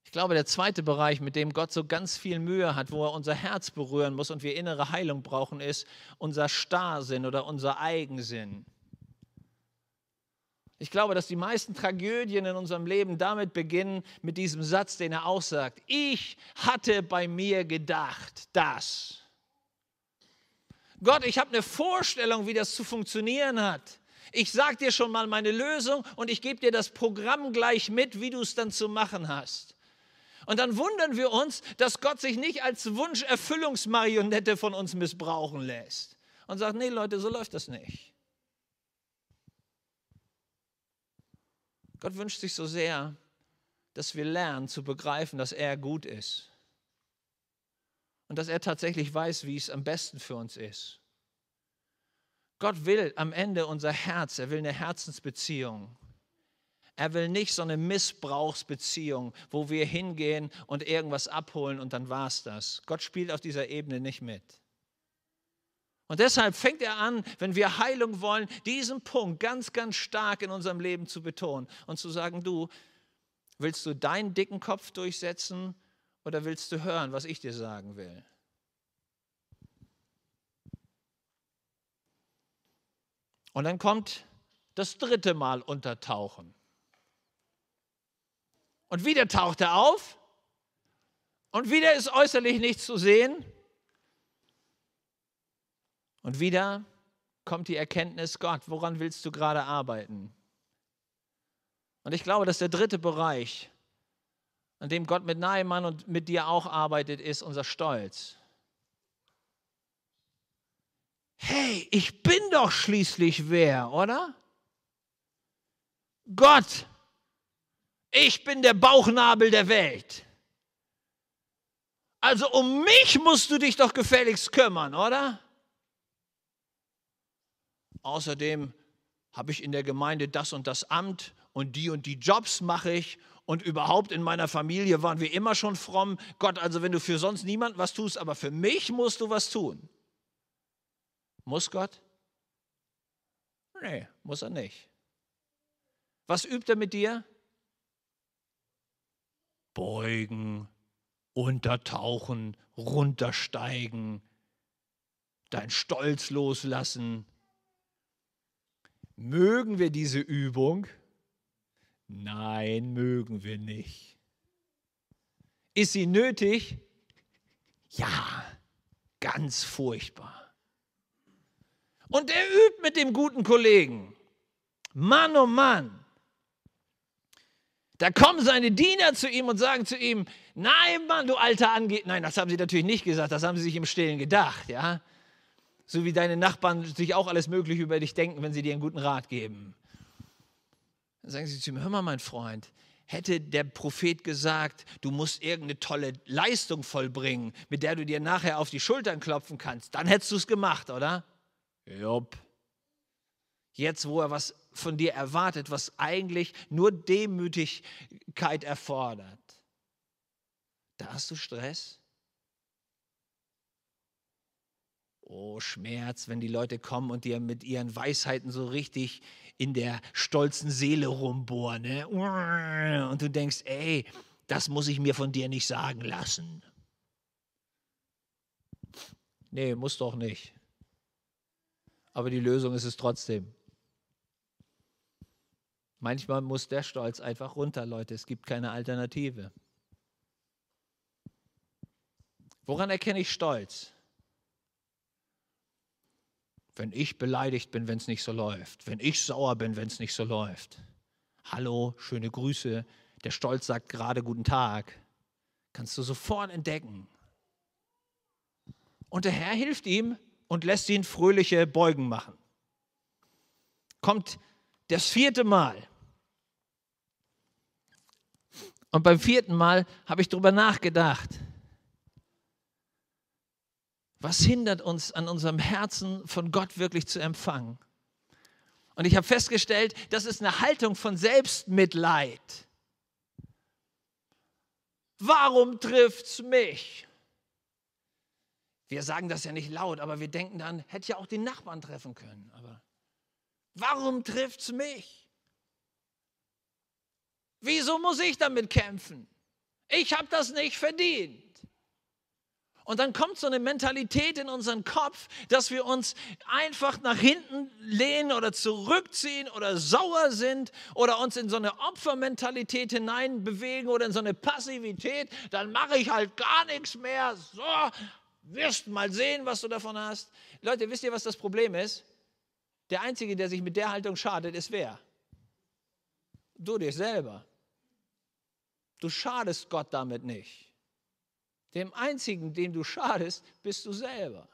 Ich glaube, der zweite Bereich, mit dem Gott so ganz viel Mühe hat, wo er unser Herz berühren muss und wir innere Heilung brauchen, ist unser Starrsinn oder unser Eigensinn. Ich glaube, dass die meisten Tragödien in unserem Leben damit beginnen, mit diesem Satz, den er aussagt. Ich hatte bei mir gedacht, dass. Gott, ich habe eine Vorstellung, wie das zu funktionieren hat. Ich sage dir schon mal meine Lösung und ich gebe dir das Programm gleich mit, wie du es dann zu machen hast. Und dann wundern wir uns, dass Gott sich nicht als Wunscherfüllungsmarionette von uns missbrauchen lässt und sagt, nee Leute, so läuft das nicht. Gott wünscht sich so sehr, dass wir lernen zu begreifen, dass er gut ist. Und dass er tatsächlich weiß, wie es am besten für uns ist. Gott will am Ende unser Herz, er will eine Herzensbeziehung. Er will nicht so eine Missbrauchsbeziehung, wo wir hingehen und irgendwas abholen und dann war's das. Gott spielt auf dieser Ebene nicht mit. Und deshalb fängt er an, wenn wir Heilung wollen, diesen Punkt ganz, ganz stark in unserem Leben zu betonen und zu sagen, du, willst du deinen dicken Kopf durchsetzen oder willst du hören, was ich dir sagen will? Und dann kommt das dritte Mal untertauchen. Und wieder taucht er auf und wieder ist äußerlich nichts zu sehen. Und wieder kommt die Erkenntnis, Gott, woran willst du gerade arbeiten? Und ich glaube, dass der dritte Bereich, an dem Gott mit Nahemann und mit dir auch arbeitet, ist unser Stolz. Hey, ich bin doch schließlich wer, oder? Gott, ich bin der Bauchnabel der Welt. Also um mich musst du dich doch gefälligst kümmern, oder? Außerdem habe ich in der Gemeinde das und das Amt und die und die Jobs mache ich und überhaupt in meiner Familie waren wir immer schon fromm. Gott, also wenn du für sonst niemand was tust, aber für mich musst du was tun. Muss Gott? Nee, muss er nicht. Was übt er mit dir? Beugen, untertauchen, runtersteigen, dein Stolz loslassen, Mögen wir diese Übung? Nein, mögen wir nicht. Ist sie nötig? Ja, ganz furchtbar. Und er übt mit dem guten Kollegen. Mann, oh Mann. Da kommen seine Diener zu ihm und sagen zu ihm, nein, Mann, du alter Angeber. Nein, das haben sie natürlich nicht gesagt, das haben sie sich im Stillen gedacht, ja so wie deine Nachbarn sich auch alles Mögliche über dich denken, wenn sie dir einen guten Rat geben. Dann sagen sie zu ihm, hör mal, mein Freund, hätte der Prophet gesagt, du musst irgendeine tolle Leistung vollbringen, mit der du dir nachher auf die Schultern klopfen kannst, dann hättest du es gemacht, oder? Jupp. Jetzt, wo er was von dir erwartet, was eigentlich nur Demütigkeit erfordert, da hast du Stress. Oh, Schmerz, wenn die Leute kommen und dir mit ihren Weisheiten so richtig in der stolzen Seele rumbohren. Ne? Und du denkst, ey, das muss ich mir von dir nicht sagen lassen. Nee, muss doch nicht. Aber die Lösung ist es trotzdem. Manchmal muss der Stolz einfach runter, Leute. Es gibt keine Alternative. Woran erkenne ich Stolz? Wenn ich beleidigt bin, wenn es nicht so läuft. Wenn ich sauer bin, wenn es nicht so läuft. Hallo, schöne Grüße. Der Stolz sagt gerade guten Tag. Kannst du sofort entdecken. Und der Herr hilft ihm und lässt ihn fröhliche Beugen machen. Kommt das vierte Mal. Und beim vierten Mal habe ich darüber nachgedacht. Was hindert uns an unserem Herzen, von Gott wirklich zu empfangen? Und ich habe festgestellt, das ist eine Haltung von Selbstmitleid. Warum trifft's mich? Wir sagen das ja nicht laut, aber wir denken dann, hätte ja auch den Nachbarn treffen können. Aber warum trifft's mich? Wieso muss ich damit kämpfen? Ich habe das nicht verdient. Und dann kommt so eine Mentalität in unseren Kopf, dass wir uns einfach nach hinten lehnen oder zurückziehen oder sauer sind oder uns in so eine Opfermentalität hineinbewegen oder in so eine Passivität. Dann mache ich halt gar nichts mehr. So, wirst mal sehen, was du davon hast. Leute, wisst ihr, was das Problem ist? Der Einzige, der sich mit der Haltung schadet, ist wer? Du dich selber. Du schadest Gott damit nicht. Dem einzigen, dem du schadest, bist du selber.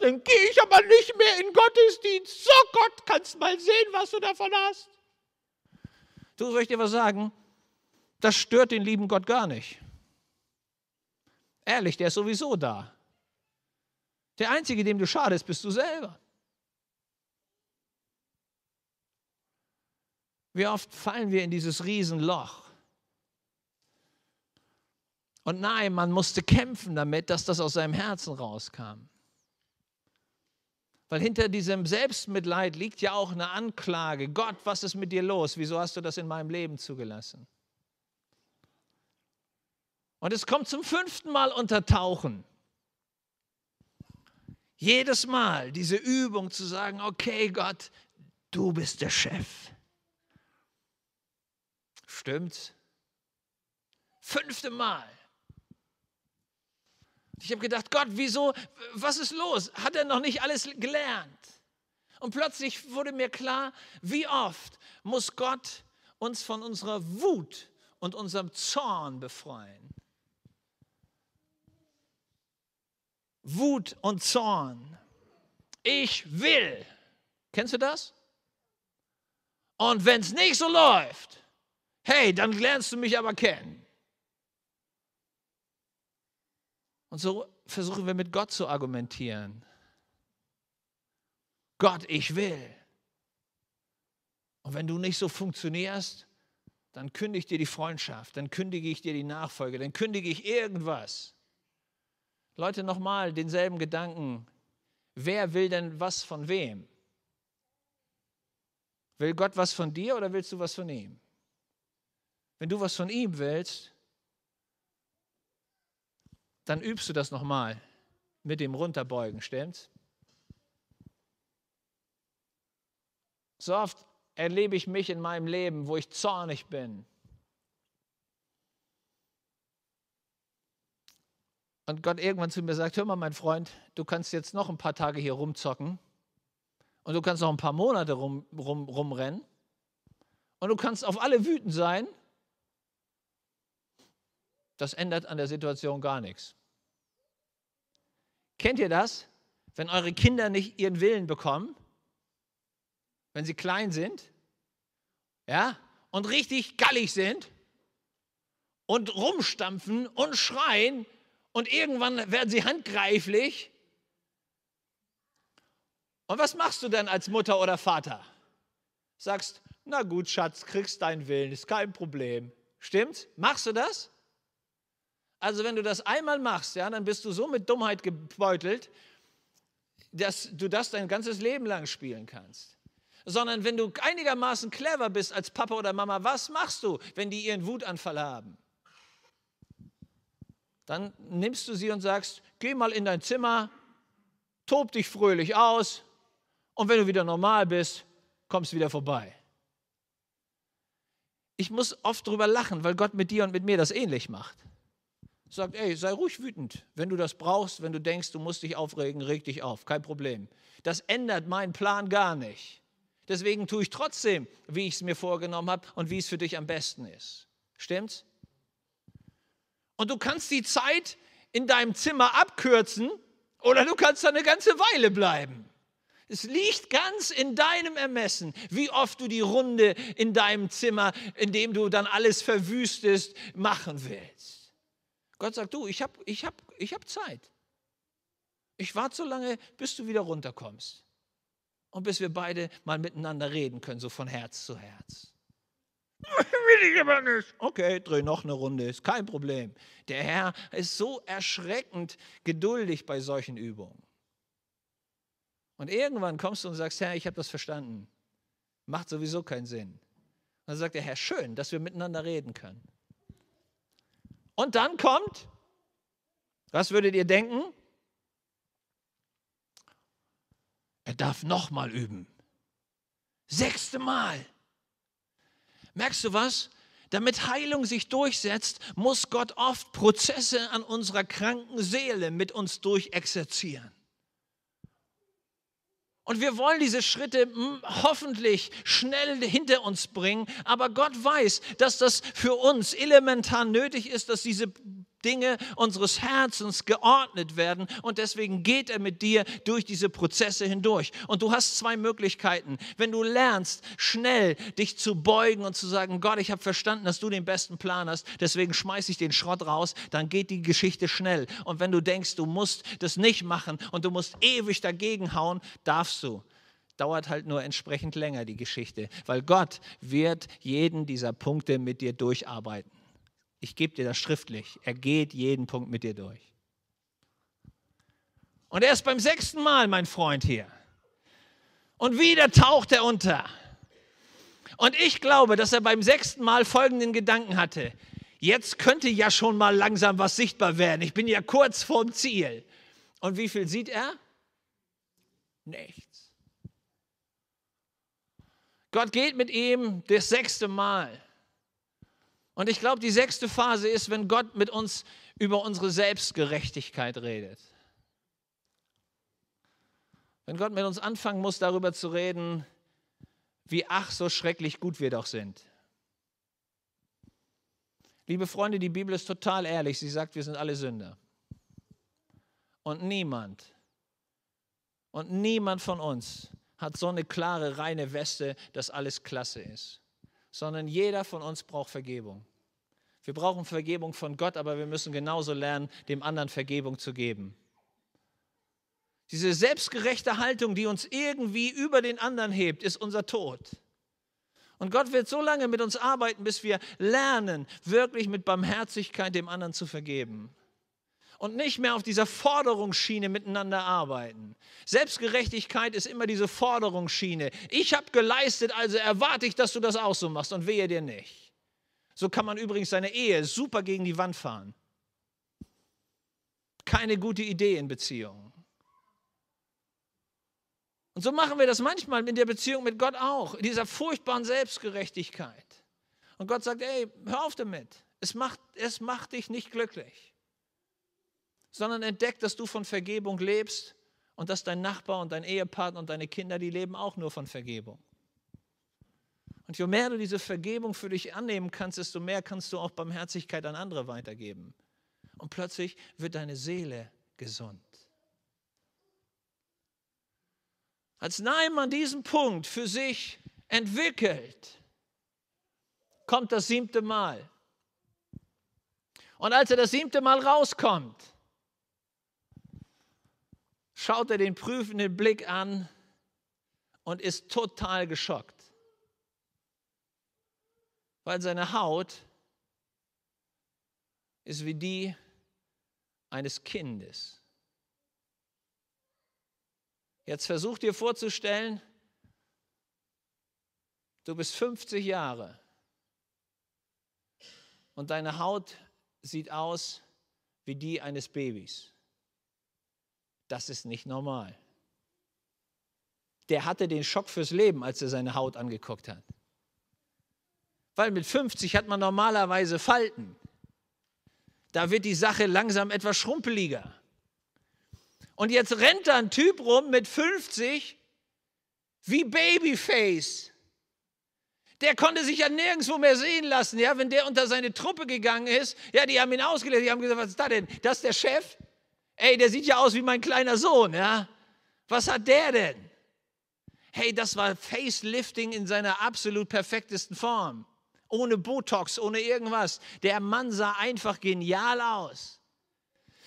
dann gehe ich aber nicht mehr in Gottesdienst. So Gott, kannst mal sehen, was du davon hast. Du soll ich dir was sagen? Das stört den lieben Gott gar nicht. Ehrlich, der ist sowieso da. Der Einzige, dem du schadest, bist du selber. Wie oft fallen wir in dieses Riesenloch und nein, man musste kämpfen damit, dass das aus seinem Herzen rauskam. Weil hinter diesem Selbstmitleid liegt ja auch eine Anklage. Gott, was ist mit dir los? Wieso hast du das in meinem Leben zugelassen? Und es kommt zum fünften Mal untertauchen. Jedes Mal diese Übung zu sagen, okay Gott, du bist der Chef. Stimmt. Fünfte Mal. Ich habe gedacht, Gott, wieso, was ist los? Hat er noch nicht alles gelernt? Und plötzlich wurde mir klar, wie oft muss Gott uns von unserer Wut und unserem Zorn befreien. Wut und Zorn. Ich will. Kennst du das? Und wenn es nicht so läuft, hey, dann lernst du mich aber kennen. Und so versuchen wir mit Gott zu argumentieren. Gott, ich will. Und wenn du nicht so funktionierst, dann kündige ich dir die Freundschaft, dann kündige ich dir die Nachfolge, dann kündige ich irgendwas. Leute, nochmal denselben Gedanken. Wer will denn was von wem? Will Gott was von dir oder willst du was von ihm? Wenn du was von ihm willst, dann übst du das nochmal mit dem Runterbeugen, stimmt's? So oft erlebe ich mich in meinem Leben, wo ich zornig bin. Und Gott irgendwann zu mir sagt, hör mal, mein Freund, du kannst jetzt noch ein paar Tage hier rumzocken und du kannst noch ein paar Monate rum, rum, rumrennen und du kannst auf alle wütend sein das ändert an der Situation gar nichts. Kennt ihr das? Wenn eure Kinder nicht ihren Willen bekommen, wenn sie klein sind, ja, und richtig gallig sind und rumstampfen und schreien und irgendwann werden sie handgreiflich. Und was machst du denn als Mutter oder Vater? Sagst, na gut, Schatz, kriegst deinen Willen, ist kein Problem. Stimmt's? Machst du das? Also wenn du das einmal machst, ja, dann bist du so mit Dummheit gebeutelt, dass du das dein ganzes Leben lang spielen kannst. Sondern wenn du einigermaßen clever bist als Papa oder Mama, was machst du, wenn die ihren Wutanfall haben? Dann nimmst du sie und sagst, geh mal in dein Zimmer, tob dich fröhlich aus und wenn du wieder normal bist, kommst du wieder vorbei. Ich muss oft drüber lachen, weil Gott mit dir und mit mir das ähnlich macht sagt, ey, sei ruhig wütend. Wenn du das brauchst, wenn du denkst, du musst dich aufregen, reg dich auf, kein Problem. Das ändert meinen Plan gar nicht. Deswegen tue ich trotzdem, wie ich es mir vorgenommen habe und wie es für dich am besten ist. Stimmt's? Und du kannst die Zeit in deinem Zimmer abkürzen oder du kannst da eine ganze Weile bleiben. Es liegt ganz in deinem Ermessen, wie oft du die Runde in deinem Zimmer, in dem du dann alles verwüstest, machen willst. Gott sagt, du, ich habe ich hab, ich hab Zeit. Ich warte so lange, bis du wieder runterkommst. Und bis wir beide mal miteinander reden können, so von Herz zu Herz. Will ich aber nicht. Okay, dreh noch eine Runde, ist kein Problem. Der Herr ist so erschreckend geduldig bei solchen Übungen. Und irgendwann kommst du und sagst, Herr, ich habe das verstanden. Macht sowieso keinen Sinn. Und dann sagt der Herr, schön, dass wir miteinander reden können. Und dann kommt, was würdet ihr denken? Er darf nochmal üben. Sechste Mal. Merkst du was? Damit Heilung sich durchsetzt, muss Gott oft Prozesse an unserer kranken Seele mit uns durchexerzieren. Und wir wollen diese Schritte hm, hoffentlich schnell hinter uns bringen, aber Gott weiß, dass das für uns elementar nötig ist, dass diese Dinge unseres Herzens geordnet werden und deswegen geht er mit dir durch diese Prozesse hindurch. Und du hast zwei Möglichkeiten. Wenn du lernst, schnell dich zu beugen und zu sagen, Gott, ich habe verstanden, dass du den besten Plan hast, deswegen schmeiße ich den Schrott raus, dann geht die Geschichte schnell. Und wenn du denkst, du musst das nicht machen und du musst ewig dagegen hauen, darfst du dauert halt nur entsprechend länger die Geschichte, weil Gott wird jeden dieser Punkte mit dir durcharbeiten. Ich gebe dir das schriftlich. Er geht jeden Punkt mit dir durch. Und er ist beim sechsten Mal mein Freund hier. Und wieder taucht er unter. Und ich glaube, dass er beim sechsten Mal folgenden Gedanken hatte. Jetzt könnte ja schon mal langsam was sichtbar werden. Ich bin ja kurz vorm Ziel. Und wie viel sieht er? Nichts. Gott geht mit ihm das sechste Mal. Und ich glaube, die sechste Phase ist, wenn Gott mit uns über unsere Selbstgerechtigkeit redet. Wenn Gott mit uns anfangen muss, darüber zu reden, wie ach so schrecklich gut wir doch sind. Liebe Freunde, die Bibel ist total ehrlich. Sie sagt, wir sind alle Sünder. Und niemand, und niemand von uns hat so eine klare, reine Weste, dass alles klasse ist sondern jeder von uns braucht Vergebung. Wir brauchen Vergebung von Gott, aber wir müssen genauso lernen, dem anderen Vergebung zu geben. Diese selbstgerechte Haltung, die uns irgendwie über den anderen hebt, ist unser Tod. Und Gott wird so lange mit uns arbeiten, bis wir lernen, wirklich mit Barmherzigkeit dem anderen zu vergeben und nicht mehr auf dieser Forderungsschiene miteinander arbeiten. Selbstgerechtigkeit ist immer diese Forderungsschiene. Ich habe geleistet, also erwarte ich, dass du das auch so machst und wehe dir nicht. So kann man übrigens seine Ehe super gegen die Wand fahren. Keine gute Idee in Beziehungen. Und so machen wir das manchmal in der Beziehung mit Gott auch, in dieser furchtbaren Selbstgerechtigkeit. Und Gott sagt, ey, hör auf damit. Es macht, es macht dich nicht glücklich sondern entdeckt, dass du von Vergebung lebst und dass dein Nachbar und dein Ehepartner und deine Kinder, die leben auch nur von Vergebung. Und je mehr du diese Vergebung für dich annehmen kannst, desto mehr kannst du auch Barmherzigkeit an andere weitergeben. Und plötzlich wird deine Seele gesund. Als Naiman diesen Punkt für sich entwickelt, kommt das siebte Mal. Und als er das siebte Mal rauskommt, schaut er den prüfenden Blick an und ist total geschockt, weil seine Haut ist wie die eines Kindes. Jetzt versuch dir vorzustellen, du bist 50 Jahre und deine Haut sieht aus wie die eines Babys das ist nicht normal. Der hatte den Schock fürs Leben, als er seine Haut angeguckt hat. Weil mit 50 hat man normalerweise Falten. Da wird die Sache langsam etwas schrumpeliger. Und jetzt rennt da ein Typ rum mit 50 wie Babyface. Der konnte sich ja nirgendwo mehr sehen lassen, ja, wenn der unter seine Truppe gegangen ist. Ja, die haben ihn ausgelassen, die haben gesagt, was ist da denn? Das ist der Chef? Ey, der sieht ja aus wie mein kleiner Sohn, ja? Was hat der denn? Hey, das war Facelifting in seiner absolut perfektesten Form. Ohne Botox, ohne irgendwas. Der Mann sah einfach genial aus.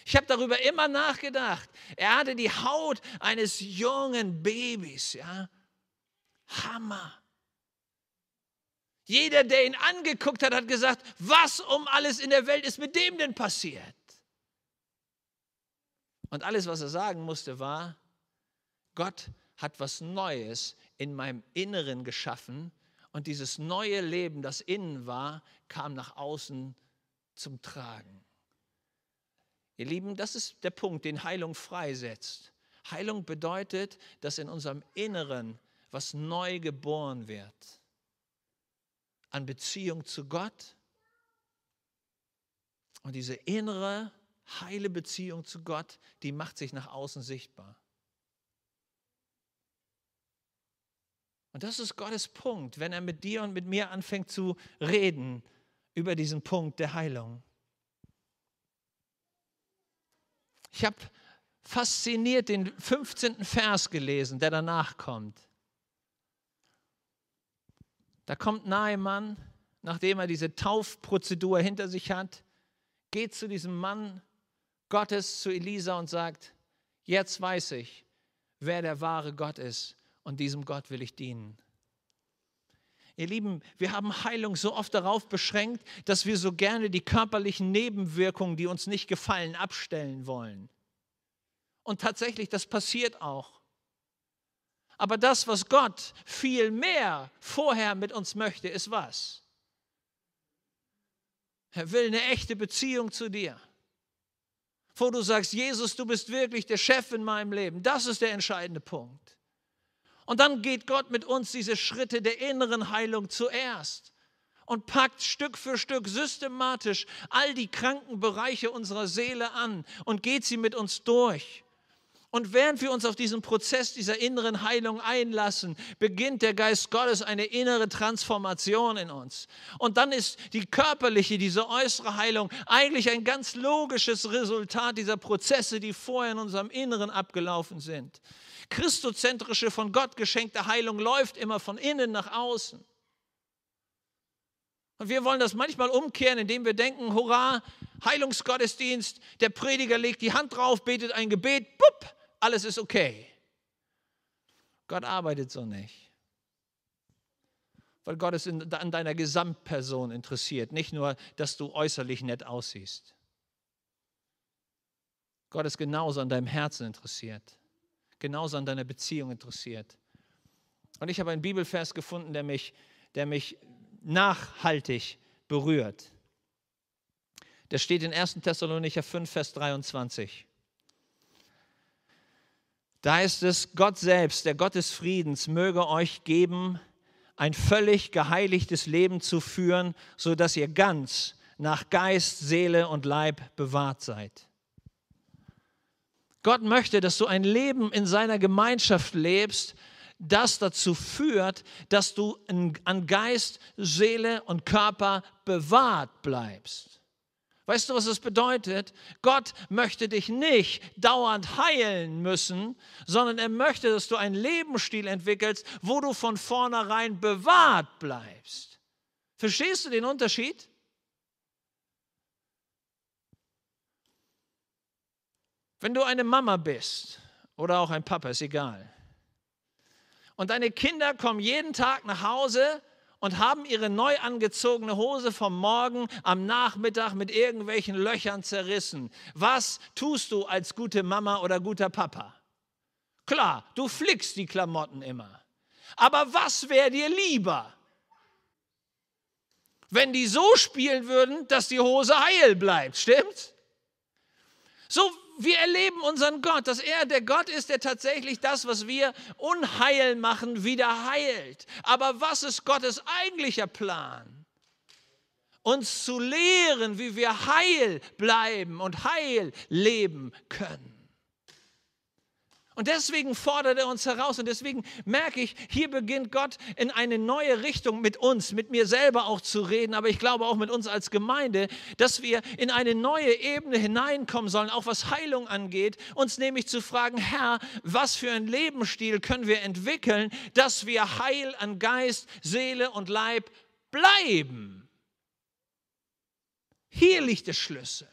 Ich habe darüber immer nachgedacht. Er hatte die Haut eines jungen Babys, ja? Hammer. Jeder, der ihn angeguckt hat, hat gesagt, was um alles in der Welt ist mit dem denn passiert? Und alles, was er sagen musste, war, Gott hat was Neues in meinem Inneren geschaffen und dieses neue Leben, das innen war, kam nach außen zum Tragen. Ihr Lieben, das ist der Punkt, den Heilung freisetzt. Heilung bedeutet, dass in unserem Inneren was neu geboren wird. An Beziehung zu Gott. Und diese innere heile Beziehung zu Gott, die macht sich nach außen sichtbar. Und das ist Gottes Punkt, wenn er mit dir und mit mir anfängt zu reden über diesen Punkt der Heilung. Ich habe fasziniert den 15. Vers gelesen, der danach kommt. Da kommt Nahemann, nachdem er diese Taufprozedur hinter sich hat, geht zu diesem Mann Gottes zu Elisa und sagt, jetzt weiß ich, wer der wahre Gott ist und diesem Gott will ich dienen. Ihr Lieben, wir haben Heilung so oft darauf beschränkt, dass wir so gerne die körperlichen Nebenwirkungen, die uns nicht gefallen, abstellen wollen. Und tatsächlich, das passiert auch. Aber das, was Gott viel mehr vorher mit uns möchte, ist was? Er will eine echte Beziehung zu dir wo du sagst, Jesus, du bist wirklich der Chef in meinem Leben. Das ist der entscheidende Punkt. Und dann geht Gott mit uns diese Schritte der inneren Heilung zuerst und packt Stück für Stück systematisch all die kranken Bereiche unserer Seele an und geht sie mit uns durch. Und während wir uns auf diesen Prozess dieser inneren Heilung einlassen, beginnt der Geist Gottes eine innere Transformation in uns. Und dann ist die körperliche, diese äußere Heilung eigentlich ein ganz logisches Resultat dieser Prozesse, die vorher in unserem Inneren abgelaufen sind. Christozentrische, von Gott geschenkte Heilung läuft immer von innen nach außen. Und wir wollen das manchmal umkehren, indem wir denken, hurra, Heilungsgottesdienst, der Prediger legt die Hand drauf, betet ein Gebet, bupp, alles ist okay. Gott arbeitet so nicht. Weil Gott ist in, an deiner Gesamtperson interessiert, nicht nur, dass du äußerlich nett aussiehst. Gott ist genauso an deinem Herzen interessiert, genauso an deiner Beziehung interessiert. Und ich habe einen Bibelvers gefunden, der mich, der mich nachhaltig berührt. Der steht in 1. Thessalonicher 5, Vers 23. Da ist es, Gott selbst, der Gott des Friedens, möge euch geben, ein völlig geheiligtes Leben zu führen, so dass ihr ganz nach Geist, Seele und Leib bewahrt seid. Gott möchte, dass du ein Leben in seiner Gemeinschaft lebst, das dazu führt, dass du an Geist, Seele und Körper bewahrt bleibst. Weißt du, was das bedeutet? Gott möchte dich nicht dauernd heilen müssen, sondern er möchte, dass du einen Lebensstil entwickelst, wo du von vornherein bewahrt bleibst. Verstehst du den Unterschied? Wenn du eine Mama bist oder auch ein Papa, ist egal. Und deine Kinder kommen jeden Tag nach Hause und haben ihre neu angezogene Hose vom Morgen am Nachmittag mit irgendwelchen Löchern zerrissen. Was tust du als gute Mama oder guter Papa? Klar, du flickst die Klamotten immer. Aber was wäre dir lieber, wenn die so spielen würden, dass die Hose heil bleibt, stimmt's? So wir erleben unseren Gott, dass er der Gott ist, der tatsächlich das, was wir unheil machen, wieder heilt. Aber was ist Gottes eigentlicher Plan? Uns zu lehren, wie wir heil bleiben und heil leben können. Und deswegen fordert er uns heraus und deswegen merke ich, hier beginnt Gott in eine neue Richtung mit uns, mit mir selber auch zu reden, aber ich glaube auch mit uns als Gemeinde, dass wir in eine neue Ebene hineinkommen sollen, auch was Heilung angeht, uns nämlich zu fragen, Herr, was für ein Lebensstil können wir entwickeln, dass wir heil an Geist, Seele und Leib bleiben. Hier liegt der Schlüssel.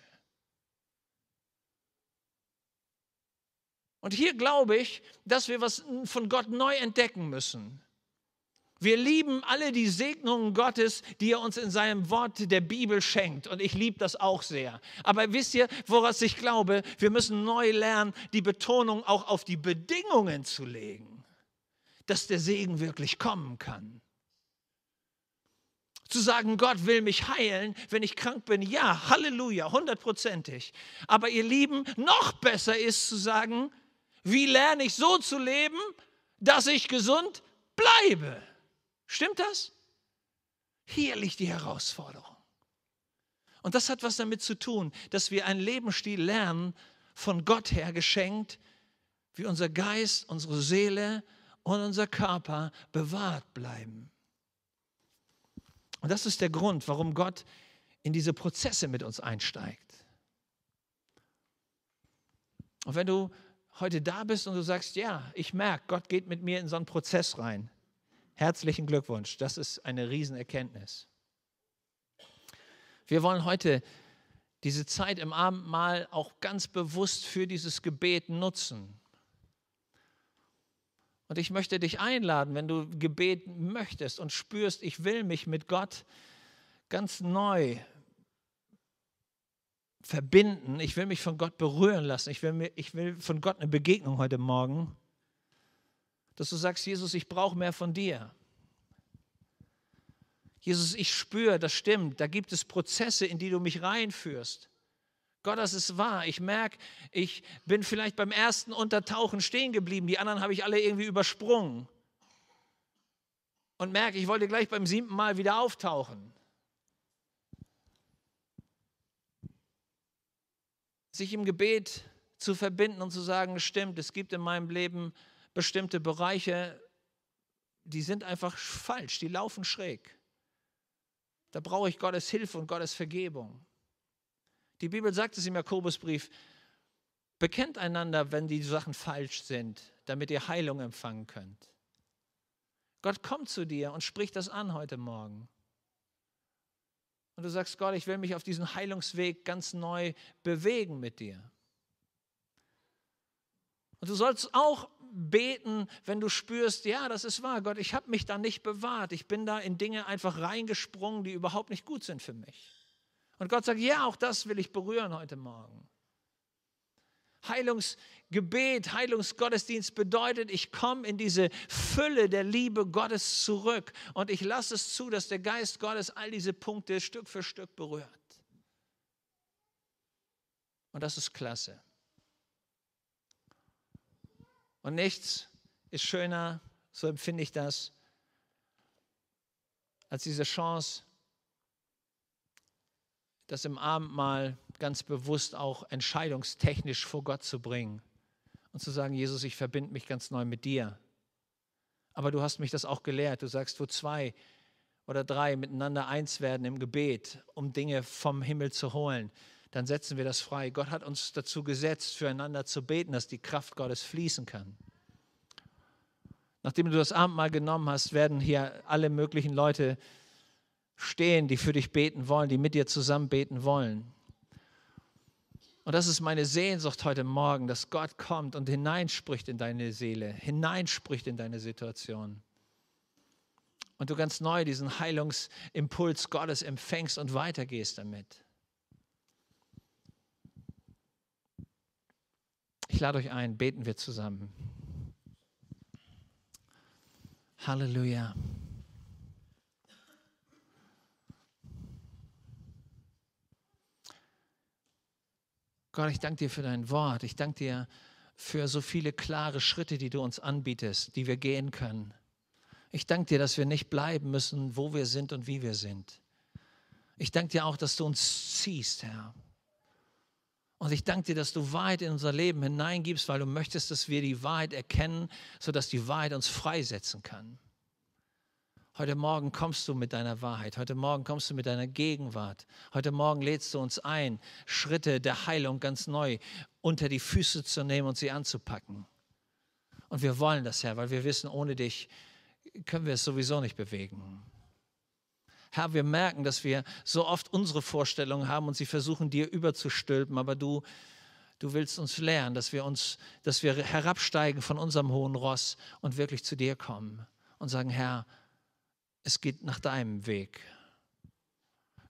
Und hier glaube ich, dass wir was von Gott neu entdecken müssen. Wir lieben alle die Segnungen Gottes, die er uns in seinem Wort der Bibel schenkt. Und ich liebe das auch sehr. Aber wisst ihr, woraus ich glaube? Wir müssen neu lernen, die Betonung auch auf die Bedingungen zu legen, dass der Segen wirklich kommen kann. Zu sagen, Gott will mich heilen, wenn ich krank bin, ja, Halleluja, hundertprozentig. Aber ihr Lieben, noch besser ist zu sagen, wie lerne ich so zu leben, dass ich gesund bleibe? Stimmt das? Hier liegt die Herausforderung. Und das hat was damit zu tun, dass wir einen Lebensstil lernen, von Gott her geschenkt, wie unser Geist, unsere Seele und unser Körper bewahrt bleiben. Und das ist der Grund, warum Gott in diese Prozesse mit uns einsteigt. Und wenn du heute da bist und du sagst, ja, ich merke, Gott geht mit mir in so einen Prozess rein. Herzlichen Glückwunsch, das ist eine Riesenerkenntnis. Wir wollen heute diese Zeit im Abendmahl auch ganz bewusst für dieses Gebet nutzen. Und ich möchte dich einladen, wenn du Gebet möchtest und spürst, ich will mich mit Gott ganz neu verbinden, ich will mich von Gott berühren lassen, ich will, mir, ich will von Gott eine Begegnung heute Morgen, dass du sagst, Jesus, ich brauche mehr von dir. Jesus, ich spüre, das stimmt, da gibt es Prozesse, in die du mich reinführst. Gott, das ist wahr. Ich merke, ich bin vielleicht beim ersten Untertauchen stehen geblieben, die anderen habe ich alle irgendwie übersprungen. Und merke, ich wollte gleich beim siebten Mal wieder auftauchen. sich im Gebet zu verbinden und zu sagen, stimmt, es gibt in meinem Leben bestimmte Bereiche, die sind einfach falsch, die laufen schräg. Da brauche ich Gottes Hilfe und Gottes Vergebung. Die Bibel sagt es im Jakobusbrief, bekennt einander, wenn die Sachen falsch sind, damit ihr Heilung empfangen könnt. Gott kommt zu dir und spricht das an heute Morgen. Und du sagst, Gott, ich will mich auf diesen Heilungsweg ganz neu bewegen mit dir. Und du sollst auch beten, wenn du spürst, ja, das ist wahr, Gott, ich habe mich da nicht bewahrt. Ich bin da in Dinge einfach reingesprungen, die überhaupt nicht gut sind für mich. Und Gott sagt, ja, auch das will ich berühren heute Morgen. Heilungsgebet, Heilungsgottesdienst bedeutet, ich komme in diese Fülle der Liebe Gottes zurück und ich lasse es zu, dass der Geist Gottes all diese Punkte Stück für Stück berührt. Und das ist klasse. Und nichts ist schöner, so empfinde ich das, als diese Chance, dass im Abendmahl ganz bewusst auch entscheidungstechnisch vor Gott zu bringen und zu sagen, Jesus, ich verbinde mich ganz neu mit dir. Aber du hast mich das auch gelehrt. Du sagst, wo zwei oder drei miteinander eins werden im Gebet, um Dinge vom Himmel zu holen, dann setzen wir das frei. Gott hat uns dazu gesetzt, füreinander zu beten, dass die Kraft Gottes fließen kann. Nachdem du das Abendmahl genommen hast, werden hier alle möglichen Leute stehen, die für dich beten wollen, die mit dir zusammen beten wollen. Und das ist meine Sehnsucht heute Morgen, dass Gott kommt und hineinspricht in deine Seele, hineinspricht in deine Situation. Und du ganz neu diesen Heilungsimpuls Gottes empfängst und weitergehst damit. Ich lade euch ein, beten wir zusammen. Halleluja. Gott, ich danke dir für dein Wort. Ich danke dir für so viele klare Schritte, die du uns anbietest, die wir gehen können. Ich danke dir, dass wir nicht bleiben müssen, wo wir sind und wie wir sind. Ich danke dir auch, dass du uns ziehst, Herr. Und ich danke dir, dass du Wahrheit in unser Leben hineingibst, weil du möchtest, dass wir die Wahrheit erkennen, sodass die Wahrheit uns freisetzen kann. Heute Morgen kommst du mit deiner Wahrheit. Heute Morgen kommst du mit deiner Gegenwart. Heute Morgen lädst du uns ein, Schritte der Heilung ganz neu unter die Füße zu nehmen und sie anzupacken. Und wir wollen das, Herr, weil wir wissen, ohne dich können wir es sowieso nicht bewegen. Herr, wir merken, dass wir so oft unsere Vorstellungen haben und sie versuchen dir überzustülpen, aber du, du willst uns lernen, dass wir uns, dass wir herabsteigen von unserem hohen Ross und wirklich zu dir kommen und sagen, Herr, es geht nach deinem Weg.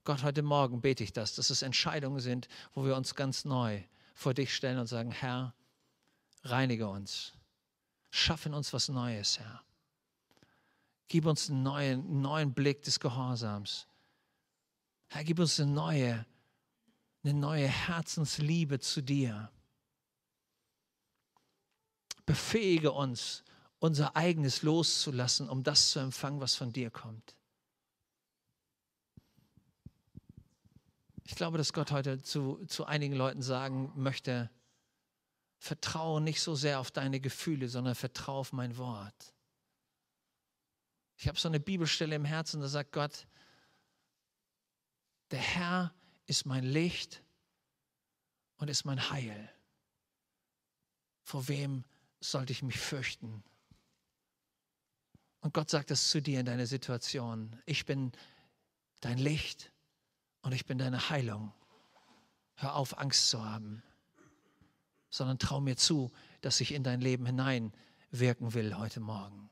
Gott, heute Morgen bete ich das, dass es Entscheidungen sind, wo wir uns ganz neu vor dich stellen und sagen, Herr, reinige uns, schaffe in uns was Neues, Herr. Gib uns einen neuen, neuen Blick des Gehorsams. Herr, gib uns eine neue, eine neue Herzensliebe zu dir. Befähige uns, unser eigenes loszulassen, um das zu empfangen, was von dir kommt. Ich glaube, dass Gott heute zu, zu einigen Leuten sagen möchte, vertraue nicht so sehr auf deine Gefühle, sondern vertraue auf mein Wort. Ich habe so eine Bibelstelle im Herzen, da sagt Gott, der Herr ist mein Licht und ist mein Heil. Vor wem sollte ich mich fürchten? Und Gott sagt es zu dir in deiner Situation. Ich bin dein Licht und ich bin deine Heilung. Hör auf, Angst zu haben, sondern trau mir zu, dass ich in dein Leben hineinwirken will heute Morgen.